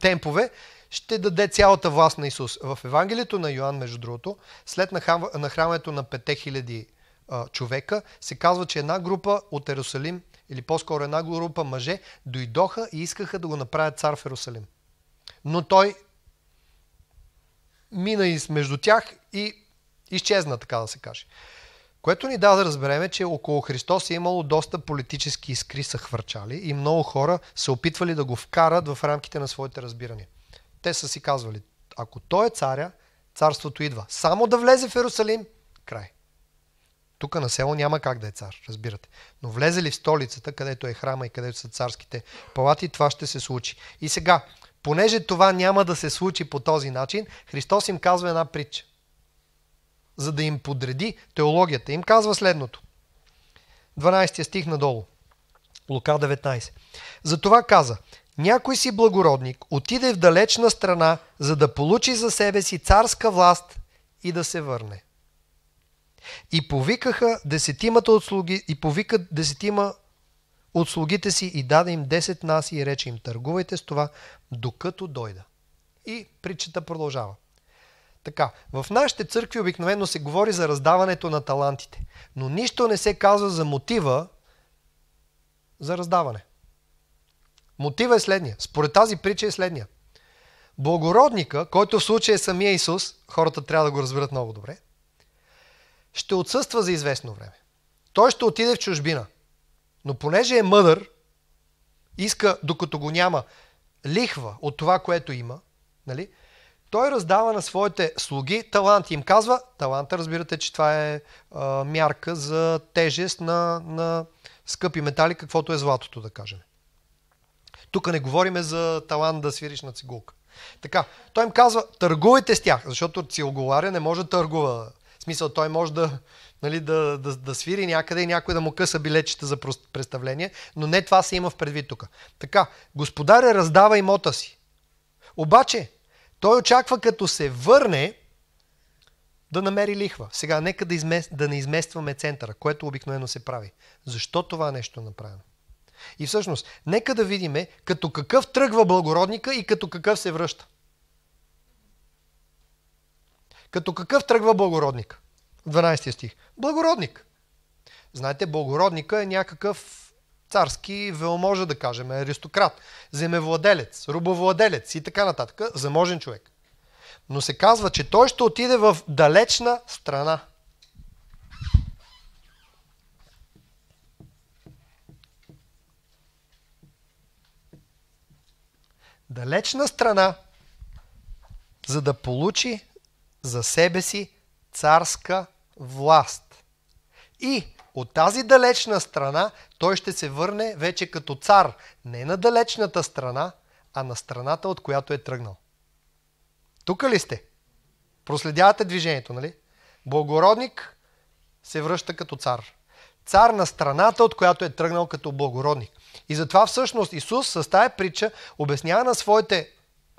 темпове ще даде цялата власт на Исус. В Евангелието на Йоанн, между другото, след нахранването на 5000 а, човека, се казва, че една група от Ерусалим, или по-скоро една група мъже, дойдоха и искаха да го направят цар в Ерусалим. Но той мина из между тях и изчезна, така да се каже. Което ни дава да разбереме, че около Христос е имало доста политически искри са хвърчали и много хора са опитвали да го вкарат в рамките на своите разбирания. Те са си казвали, ако той е царя, царството идва. Само да влезе в Ерусалим, край. Тук на село няма как да е цар, разбирате. Но влезе ли в столицата, където е храма и където са царските палати, това ще се случи. И сега, понеже това няма да се случи по този начин, Христос им казва една притча. За да им подреди теологията, им казва следното. 12 стих надолу. Лука 19. За това каза, някой си благородник отиде в далечна страна, за да получи за себе си царска власт и да се върне. И повикаха десетимата от слуги, и повика десетима от слугите си и даде им 10 наси и рече им, търгувайте с това, докато дойда. И притчата продължава. Така, в нашите църкви обикновено се говори за раздаването на талантите, но нищо не се казва за мотива за раздаване. Мотива е следния. Според тази притча е следния. Благородника, който в случая е самия Исус, хората трябва да го разберат много добре – ще отсъства за известно време. Той ще отиде в чужбина. Но понеже е мъдър, иска, докато го няма, лихва от това, което има, нали? той раздава на своите слуги талант. Им казва, таланта разбирате, че това е а, мярка за тежест на, на скъпи метали, каквото е златото, да кажем. Тук не говориме за талант да свириш на цигулка. Така, той им казва, търгувайте с тях, защото цигуларя не може да търгува в смисъл, той може да, нали, да, да, да свири някъде и някой да му къса билетчета за представление, но не това се има в предвид тук. Така, господаря раздава имота си. Обаче, той очаква като се върне да намери лихва. Сега, нека да, измест, да не изместваме центъра, което обикновено се прави. Защо това нещо е направено? И всъщност, нека да видиме като какъв тръгва благородника и като какъв се връща. Като какъв тръгва благородник? 12 стих. Благородник. Знаете, благородника е някакъв царски велможа, да кажем, аристократ, земевладелец, рубовладелец и така нататък, заможен човек. Но се казва, че той ще отиде в далечна страна. Далечна страна, за да получи за себе си царска власт. И от тази далечна страна той ще се върне вече като цар, не на далечната страна, а на страната, от която е тръгнал. Тука ли сте? Проследявате движението, нали? Благородник се връща като цар. Цар на страната, от която е тръгнал като благородник. И затова всъщност Исус с тая притча обяснява на своите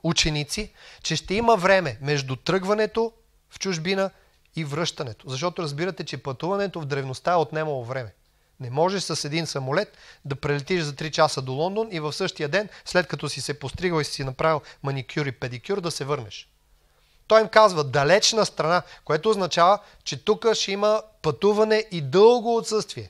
ученици, че ще има време между тръгването в чужбина и връщането. Защото разбирате, че пътуването в древността е отнемало време. Не можеш с един самолет да прелетиш за 3 часа до Лондон и в същия ден, след като си се постригал и си направил маникюр и педикюр, да се върнеш. Той им казва далечна страна, което означава, че тук ще има пътуване и дълго отсъствие.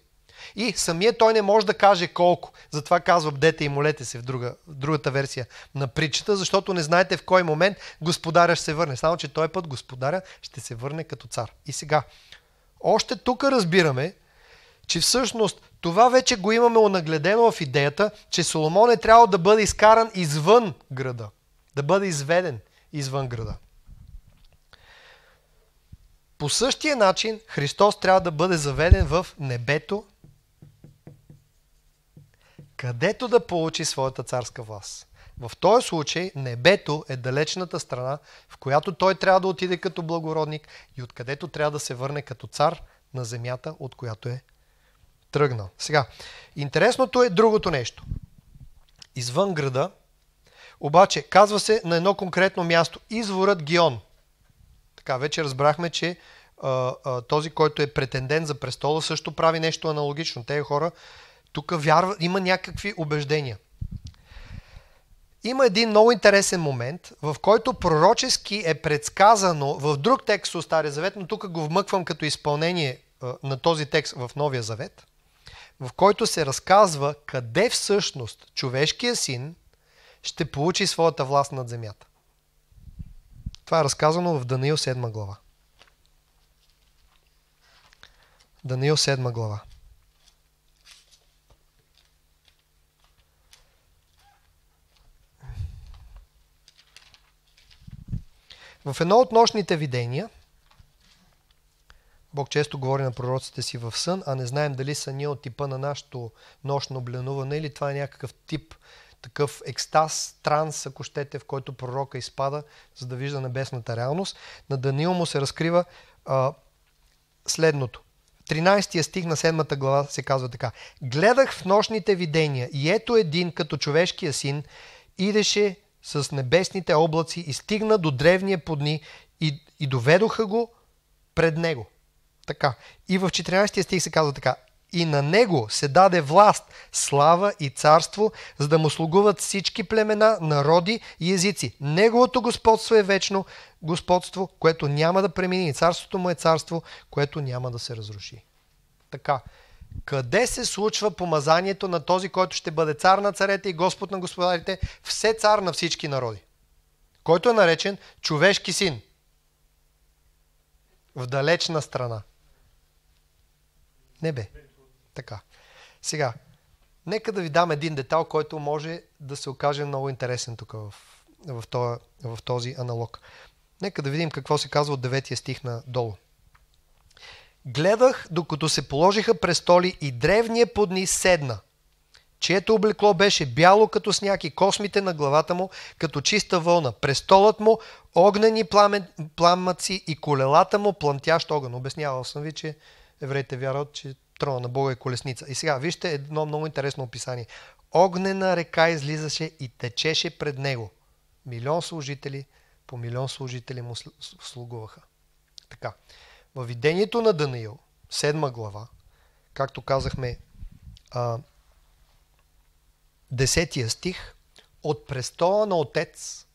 И самия той не може да каже колко. Затова казва бдете и молете се в, друга, в другата версия на притчата, защото не знаете в кой момент господаря ще се върне. Само, че той път господаря ще се върне като цар. И сега, още тук разбираме, че всъщност това вече го имаме онагледено в идеята, че Соломон е трябвало да бъде изкаран извън града. Да бъде изведен извън града. По същия начин Христос трябва да бъде заведен в небето където да получи своята царска власт. В този случай небето е далечната страна, в която той трябва да отиде като благородник и откъдето трябва да се върне като цар на земята, от която е тръгнал. Сега, интересното е другото нещо. Извън града, обаче, казва се на едно конкретно място, изворът Гион. Така, вече разбрахме, че а, а, този, който е претендент за престола, също прави нещо аналогично. Те хора тук вярва, има някакви убеждения. Има един много интересен момент, в който пророчески е предсказано в друг текст от Стария завет, но тук го вмъквам като изпълнение на този текст в Новия завет, в който се разказва къде всъщност човешкият син ще получи своята власт над земята. Това е разказано в Даниил 7 глава. Даниил 7 глава. В едно от нощните видения, Бог често говори на пророците си в сън, а не знаем дали са ние от типа на нашето нощно бленуване, или това е някакъв тип, такъв екстаз, транс, ако щете, в който пророка изпада, за да вижда небесната реалност. На Даниил му се разкрива а, следното. 13 стих на 7 глава се казва така. Гледах в нощните видения и ето един като човешкия син идеше с небесните облаци и стигна до древния подни и, и доведоха го пред него. Така. И в 14 стих се казва така. И на него се даде власт, слава и царство, за да му слугуват всички племена, народи и езици. Неговото господство е вечно господство, което няма да премини. Царството му е царство, което няма да се разруши. Така. Къде се случва помазанието на този, който ще бъде цар на царете и Господ на господарите, все цар на всички народи, който е наречен човешки син в далечна страна? Не бе. Така. Сега, нека да ви дам един детал, който може да се окаже много интересен тук в, в, този, в този аналог. Нека да видим какво се казва от 9 стих надолу. Гледах, докато се положиха престоли и древния под ни седна, чието облекло беше бяло като сняг и космите на главата му като чиста вълна. Престолът му огнени пламен, пламъци и колелата му плантящ огън. Обяснявал съм ви, че евреите вярват, че трона на Бога е колесница. И сега вижте едно много интересно описание. Огнена река излизаше и течеше пред него. Милион служители, по милион служители му слугуваха. Така. Във видението на Даниил, 7 глава, както казахме, 10 стих, от престола на Отец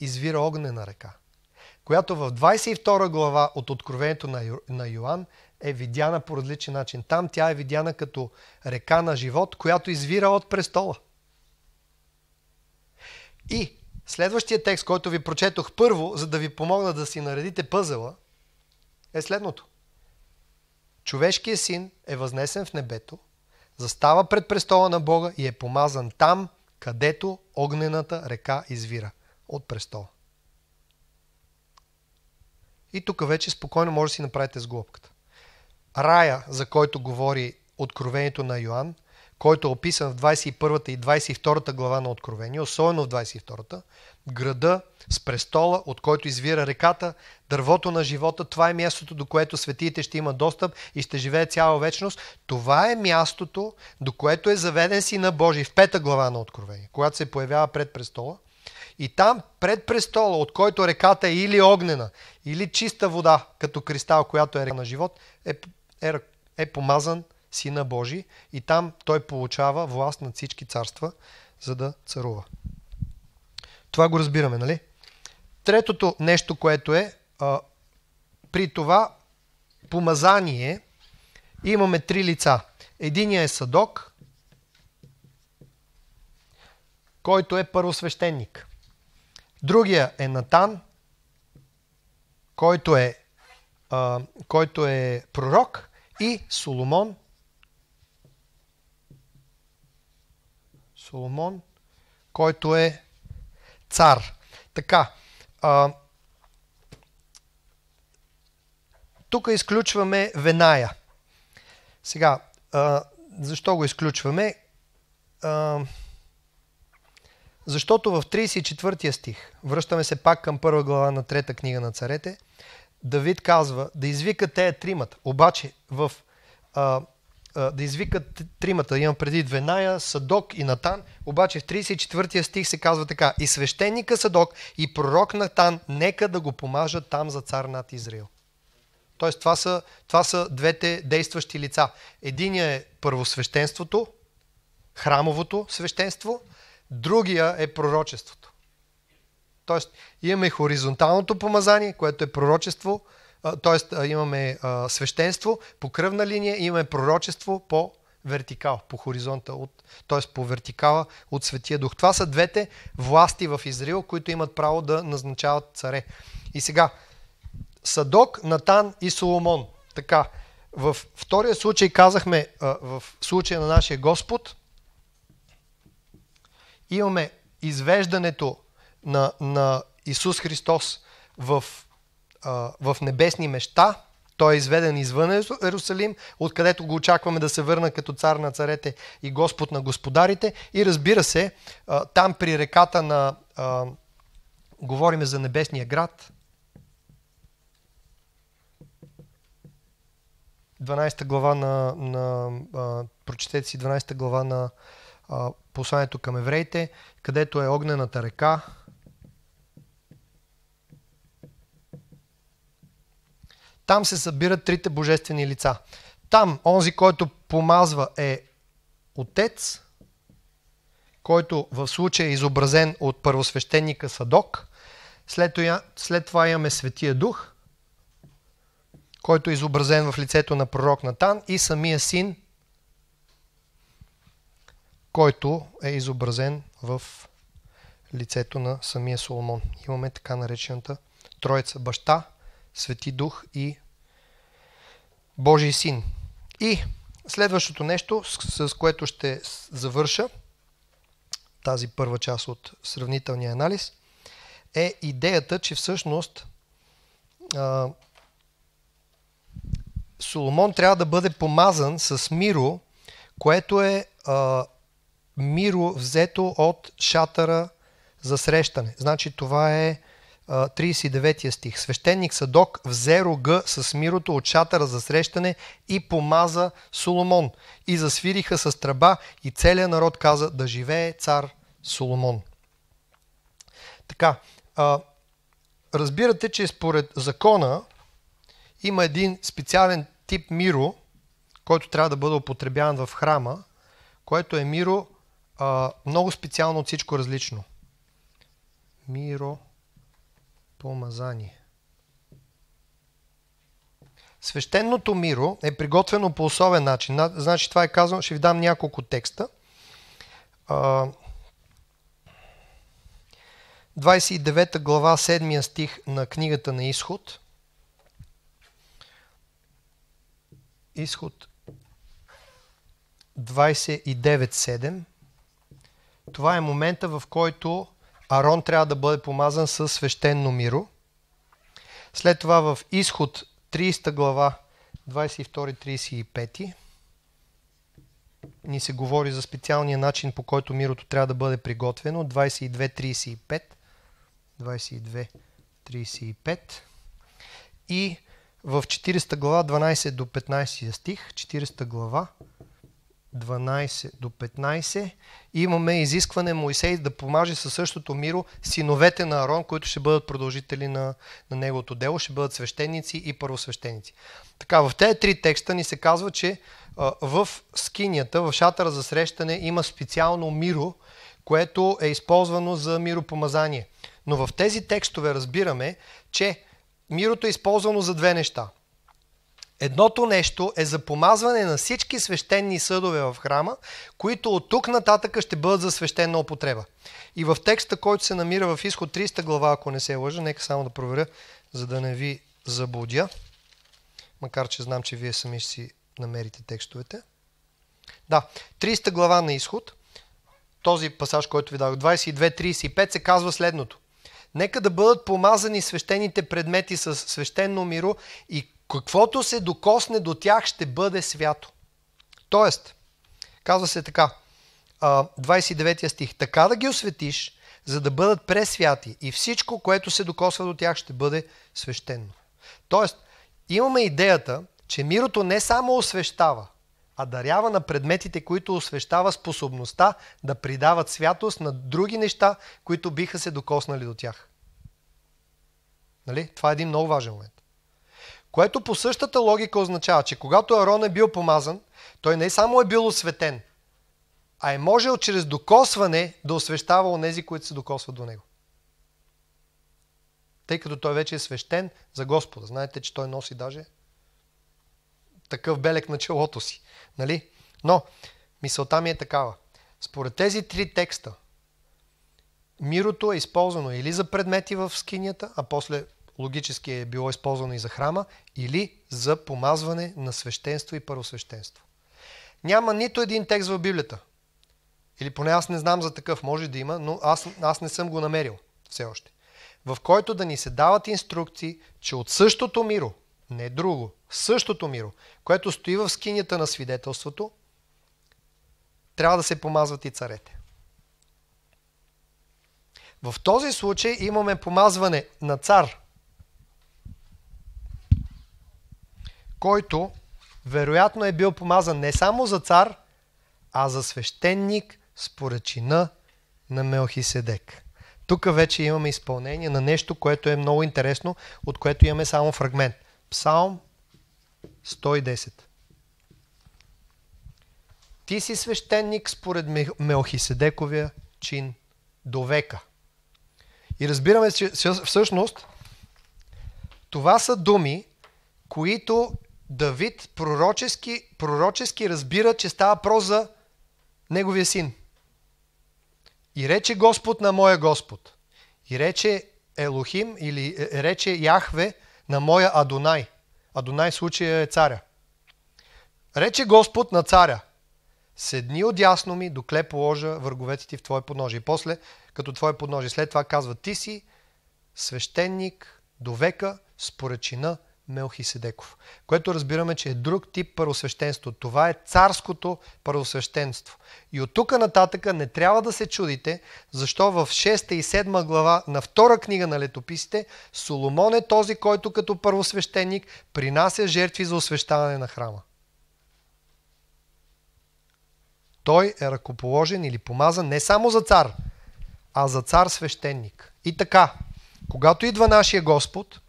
извира огнена река, която в 22 глава от Откровението на, Йо, на Йоанн е видяна по различен начин. Там тя е видяна като река на живот, която извира от престола. И следващия текст, който ви прочетох първо, за да ви помогна да си наредите пъзела – е следното. Човешкият син е възнесен в небето, застава пред престола на Бога и е помазан там, където огнената река извира от престола. И тук вече спокойно може да си направите сглобката. Рая, за който говори откровението на Йоанн, който е описан в 21 и 22 глава на Откровение, особено в 22-та, града с престола, от който извира реката, дървото на живота, това е мястото, до което светиите ще имат достъп и ще живее цяла вечност. Това е мястото, до което е заведен си на Божий в пета глава на Откровение, когато се появява пред престола. И там пред престола, от който реката е или огнена, или чиста вода, като кристал, която е река на живот, е, е, е помазан – Сина Божий и там той получава власт над всички царства, за да царува. Това го разбираме, нали? Третото нещо, което е а, при това помазание имаме три лица. Единия е Садок, който е първосвещеник. Другия е Натан, който е, а, който е пророк и Соломон, Соломон, който е цар. Така, а, тук изключваме Веная. Сега, а, защо го изключваме? А, защото в 34 стих, връщаме се пак към първа глава на трета книга на царете, Давид казва да извика тея тримата. Обаче в а, да извикат тримата, имам преди Веная, Садок и Натан, обаче в 34 стих се казва така, и свещеника Садок и пророк Натан, нека да го помажат там за цар над Израил. Тоест това са, това са двете действащи лица. Единия е първосвещенството, храмовото свещенство, другия е пророчеството. Тоест имаме хоризонталното помазание, което е пророчество, т.е. имаме свещенство по кръвна линия, имаме пророчество по вертикал, по хоризонта, от, т.е. по вертикала от Светия Дух. Това са двете власти в Израил, които имат право да назначават царе. И сега, Садок, Натан и Соломон. Така, в втория случай казахме, в случая на нашия Господ, имаме извеждането на, на Исус Христос в в небесни места, Той е изведен извън Иерусалим, откъдето го очакваме да се върна като цар на царете и Господ на господарите. И разбира се, там при реката на... говориме за небесния град. 12 глава на... на прочетете си 12 глава на посланието към евреите, където е огнената река, Там се събират трите божествени лица. Там онзи, който помазва е отец, който в случая е изобразен от първосвещеника Садок. След това, имаме Светия Дух, който е изобразен в лицето на пророк Натан и самия син, който е изобразен в лицето на самия Соломон. Имаме така наречената Троица баща, Свети Дух и Божий Син. И следващото нещо, с, с което ще завърша тази първа част от сравнителния анализ, е идеята, че всъщност а, Соломон трябва да бъде помазан с миро, което е а, миро взето от шатъра за срещане. Значи това е 39 стих. Свещеник Садок взе рога с мирото от шатъра за срещане и помаза Соломон. И засвириха с тръба и целият народ каза да живее цар Соломон. Така, а, разбирате, че според закона има един специален тип миро, който трябва да бъде употребяван в храма, което е миро а, много специално от всичко различно. Миро Помазание. Свещеното миро е приготвено по особен начин. Значи това е казано, ще ви дам няколко текста. 29 глава, 7 стих на книгата на Изход. Изход 29.7. Това е момента, в който Арон трябва да бъде помазан със свещено миро. След това в изход 30 глава 22-35 ни се говори за специалния начин, по който мирото трябва да бъде приготвено. 22-35, 22-35 и в 40 глава 12 до 15 стих, 40 глава 12 до 15 имаме изискване Моисей да помаже със същото миро синовете на Арон, които ще бъдат продължители на, на неговото дело, ще бъдат свещеници и първосвещеници. Така, в тези три текста ни се казва, че а, в скинията, в шатъра за срещане има специално миро, което е използвано за миропомазание. Но в тези текстове разбираме, че мирото е използвано за две неща – Едното нещо е за помазване на всички свещени съдове в храма, които от тук нататък ще бъдат за свещена употреба. И в текста, който се намира в изход 300 глава, ако не се лъжа, нека само да проверя, за да не ви заблудя, макар че знам, че вие сами ще си намерите текстовете. Да, 300 глава на изход, този пасаж, който ви дадох, 22-35, се казва следното. Нека да бъдат помазани свещените предмети с свещено миро и Каквото се докосне до тях ще бъде свято. Тоест, казва се така, 29 стих, така да ги осветиш, за да бъдат пресвяти и всичко, което се докосва до тях, ще бъде свещено. Тоест, имаме идеята, че мирото не само освещава, а дарява на предметите, които освещава способността да придават святост на други неща, които биха се докоснали до тях. Нали? Това е един много важен момент. Което по същата логика означава, че когато Арон е бил помазан, той не само е бил осветен, а е можел чрез докосване да освещава онези, които се докосват до него. Тъй като той вече е свещен за Господа. Знаете, че той носи даже такъв белек на челото си. Нали? Но мисълта ми е такава. Според тези три текста, мирото е използвано или за предмети в скинията, а после логически е било използвано и за храма, или за помазване на свещенство и първосвещенство. Няма нито един текст в Библията. Или поне аз не знам за такъв, може да има, но аз, аз не съм го намерил все още. В който да ни се дават инструкции, че от същото миро, не друго, същото миро, което стои в скинята на свидетелството, трябва да се помазват и царете. В този случай имаме помазване на цар който вероятно е бил помазан не само за цар, а за свещеник според чина на Мелхиседек. Тук вече имаме изпълнение на нещо, което е много интересно, от което имаме само фрагмент. Псалм 110. Ти си свещеник според Мелхиседековия чин до века. И разбираме, че всъщност това са думи, които Давид пророчески, пророчески разбира, че става про за неговия син. И рече Господ на моя Господ. И рече Елохим или е, е, рече Яхве на моя Адонай. Адонай в случая е царя. Рече Господ на царя. Седни отясно ми, докле положа върговете ти в твое подножие. И после, като твое подножие, след това казва, ти си свещеник до века според чина Мелхиседеков, което разбираме, че е друг тип първосвещенство. Това е царското първосвещенство. И от тук нататъка не трябва да се чудите, защо в 6 и 7 глава на втора книга на летописите Соломон е този, който като първосвещеник принася жертви за освещаване на храма. Той е ръкоположен или помазан не само за цар, а за цар свещеник. И така, когато идва нашия Господ –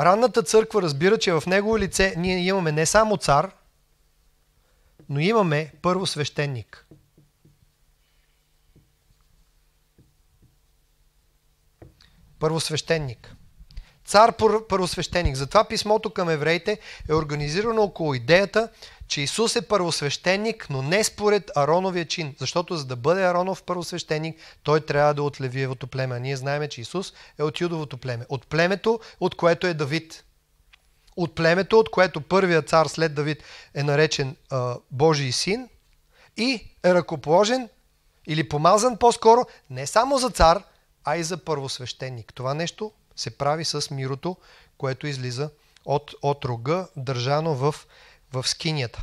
Ранната църква разбира, че в негово лице ние имаме не само цар, но имаме първо свещеник. Първо свещеник цар първосвещеник. Затова писмото към евреите е организирано около идеята, че Исус е първосвещеник, но не според Ароновия чин. Защото за да бъде Аронов първосвещеник, той трябва да е от Левиевото племе. А ние знаем, че Исус е от Юдовото племе. От племето, от което е Давид. От племето, от което първият цар след Давид е наречен а, Божий син и е ръкоположен или помазан по-скоро не само за цар, а и за първосвещеник. Това нещо се прави с мирото, което излиза от рога, държано в, в скинията.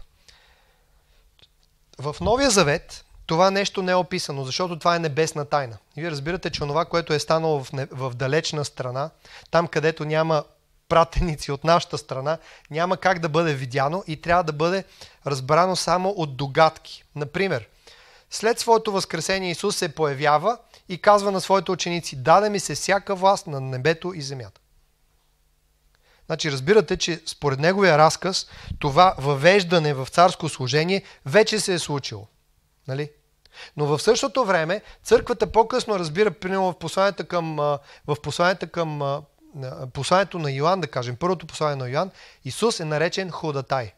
В Новия Завет това нещо не е описано, защото това е небесна тайна. И вие разбирате, че това, което е станало в, в далечна страна, там където няма пратеници от нашата страна, няма как да бъде видяно и трябва да бъде разбрано само от догадки. Например, след своето възкресение Исус се появява и казва на своите ученици, даде ми се всяка власт на небето и земята. Значи разбирате, че според неговия разказ това въвеждане в царско служение вече се е случило. Нали? Но в същото време църквата по-късно разбира, примерно в посланието към, в посланието към посланието на Йоанн, да кажем, първото послание на Йоанн, Исус е наречен ходатай.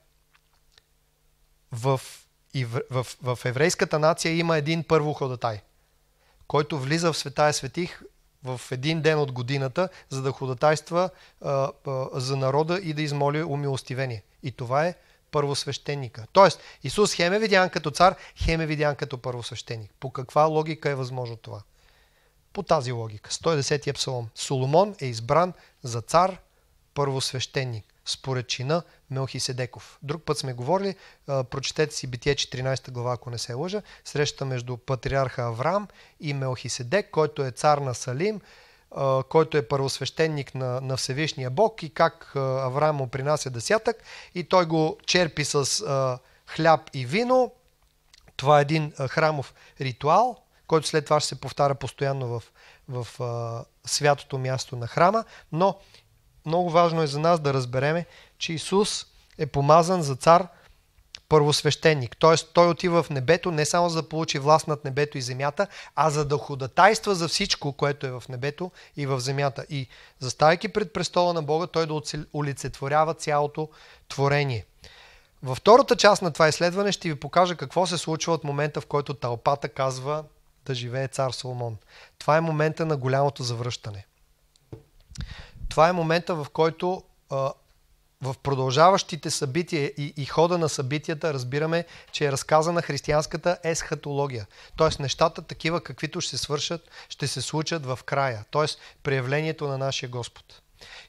В, в, в, в еврейската нация има един първо ходатай който влиза в света и е Светих в един ден от годината, за да ходатайства а, а, за народа и да измоли умилостивение. И това е първосвещеника. Тоест, Исус хем е видян като цар, хем е видян като първосвещеник. По каква логика е възможно това? По тази логика. 110-я псалом. Соломон е избран за цар първосвещеник, според чина Мелхиседеков. Друг път сме говорили, прочетете си Битие 14 глава, ако не се лъжа, среща между патриарха Авраам и Мелхиседек, който е цар на Салим, който е първосвещеник на, на Всевишния Бог и как а, Авраам му принася десятък и той го черпи с хляб и вино. Това е един храмов ритуал, който след това ще се повтаря постоянно в, в а, святото място на храма, но много важно е за нас да разбереме, че Исус е помазан за цар първосвещеник. Т.е. той отива в небето не само за да получи власт над небето и земята, а за да ходатайства за всичко, което е в небето и в земята. И заставайки пред престола на Бога, той да олицетворява цялото творение. Във втората част на това изследване ще ви покажа какво се случва от момента, в който тълпата казва да живее цар Соломон. Това е момента на голямото завръщане това е момента, в който а, в продължаващите събития и, и хода на събитията разбираме, че е разказана християнската есхатология. Тоест нещата такива, каквито ще се свършат, ще се случат в края. Тоест проявлението на нашия Господ.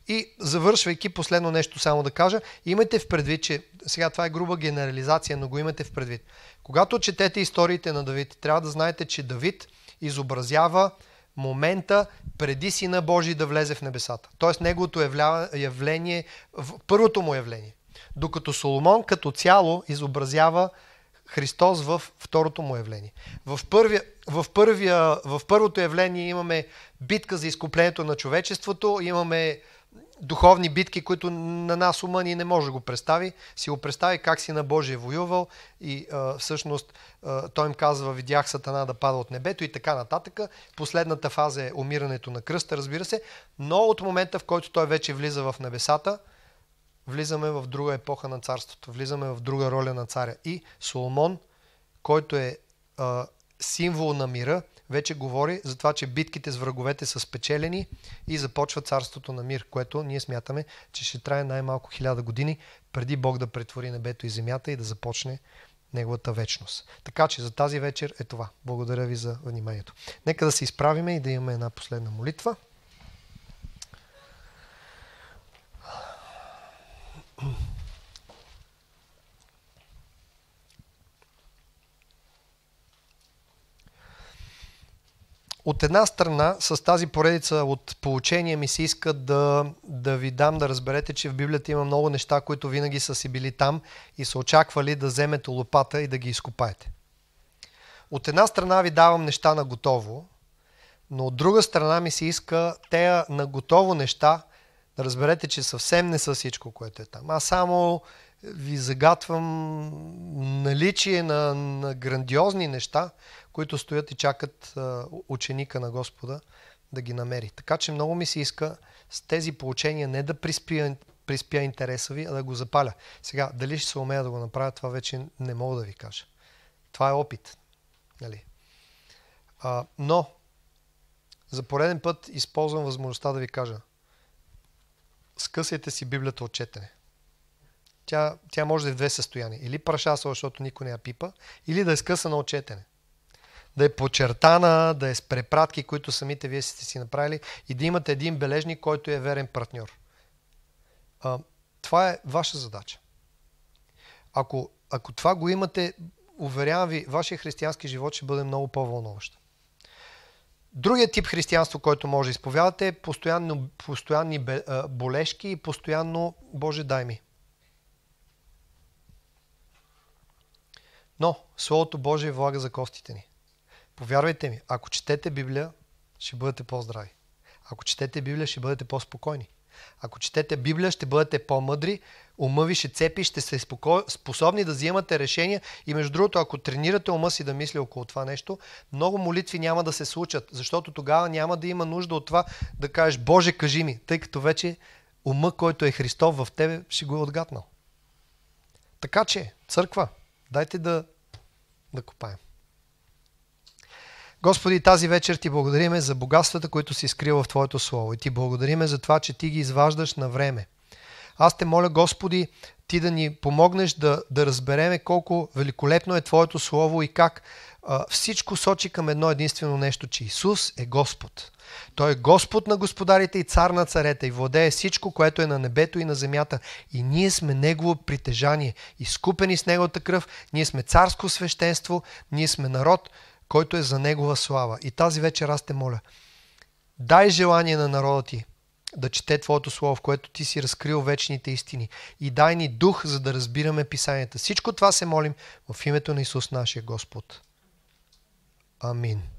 И завършвайки последно нещо само да кажа, имайте в предвид, че сега това е груба генерализация, но го имате в предвид. Когато четете историите на Давид, трябва да знаете, че Давид изобразява момента преди Сина Божий да влезе в небесата. Тоест неговото явление, първото му явление. Докато Соломон като цяло изобразява Христос в второто му явление. В, първия, в, първия, в първото явление имаме битка за изкуплението на човечеството, имаме духовни битки, които на нас ума ни не може да го представи, си го представи как си на Божие воювал и а, всъщност а, той им казва, видях Сатана да пада от небето и така нататък. Последната фаза е умирането на кръста, разбира се, но от момента, в който той вече влиза в небесата, влизаме в друга епоха на царството, влизаме в друга роля на царя. И Соломон, който е а, символ на мира, вече говори за това, че битките с враговете са спечелени и започва царството на мир, което ние смятаме, че ще трае най-малко хиляда години преди Бог да претвори небето и земята и да започне неговата вечност. Така че за тази вечер е това. Благодаря ви за вниманието. Нека да се изправиме и да имаме една последна молитва. Mm-hmm. От една страна, с тази поредица от получения ми се иска да, да ви дам да разберете, че в Библията има много неща, които винаги са си били там и са очаквали да вземете лопата и да ги изкопаете. От една страна ви давам неща на готово, но от друга страна ми се иска тея на готово неща да разберете, че съвсем не са всичко, което е там. Аз само ви загатвам наличие на, на грандиозни неща, които стоят и чакат ученика на Господа да ги намери. Така че много ми се иска с тези получения не да приспия, приспия интереса ви, а да го запаля. Сега, дали ще се умея да го направя, това вече не мога да ви кажа. Това е опит. Нали? А, но, за пореден път използвам възможността да ви кажа. Скъсайте си Библията от четене. Тя, тя може да е в две състояния. Или прашасва, защото никой не я пипа, или да е скъсана от четене да е подчертана, да е с препратки, които самите вие сте си направили и да имате един бележник, който е верен партньор. А, това е ваша задача. Ако, ако това го имате, уверявам ви, вашия християнски живот ще бъде много по-вълнуващ. Другият тип християнство, който може да изповядате е постоянно, постоянни болешки и постоянно Боже дай ми. Но Словото Божие влага за костите ни. Повярвайте ми, ако четете Библия, ще бъдете по-здрави. Ако четете Библия, ще бъдете по-спокойни. Ако четете Библия, ще бъдете по-мъдри, ума ви ще цепи, ще сте споко... способни да взимате решения. И между другото, ако тренирате ума си да мисли около това нещо, много молитви няма да се случат, защото тогава няма да има нужда от това да кажеш Боже, кажи ми, тъй като вече ума, който е Христов в тебе, ще го е отгатнал. Така че, църква, дайте да, да копаем. Господи, тази вечер ти благодариме за богатствата, които си скрил в Твоето Слово. И ти благодариме за това, че ти ги изваждаш на време. Аз те моля, Господи, ти да ни помогнеш да, да разбереме колко великолепно е Твоето Слово и как а, всичко сочи към едно единствено нещо, че Исус е Господ. Той е Господ на господарите и цар на царете и владее всичко, което е на небето и на земята. И ние сме Негово притежание, изкупени с Неговата кръв, ние сме царско свещенство, ние сме народ, който е за Негова слава. И тази вечер аз те моля, дай желание на народа ти да чете Твоето Слово, в което Ти си разкрил вечните истини. И дай ни дух, за да разбираме Писанията. Всичко това се молим в името на Исус нашия Господ. Амин.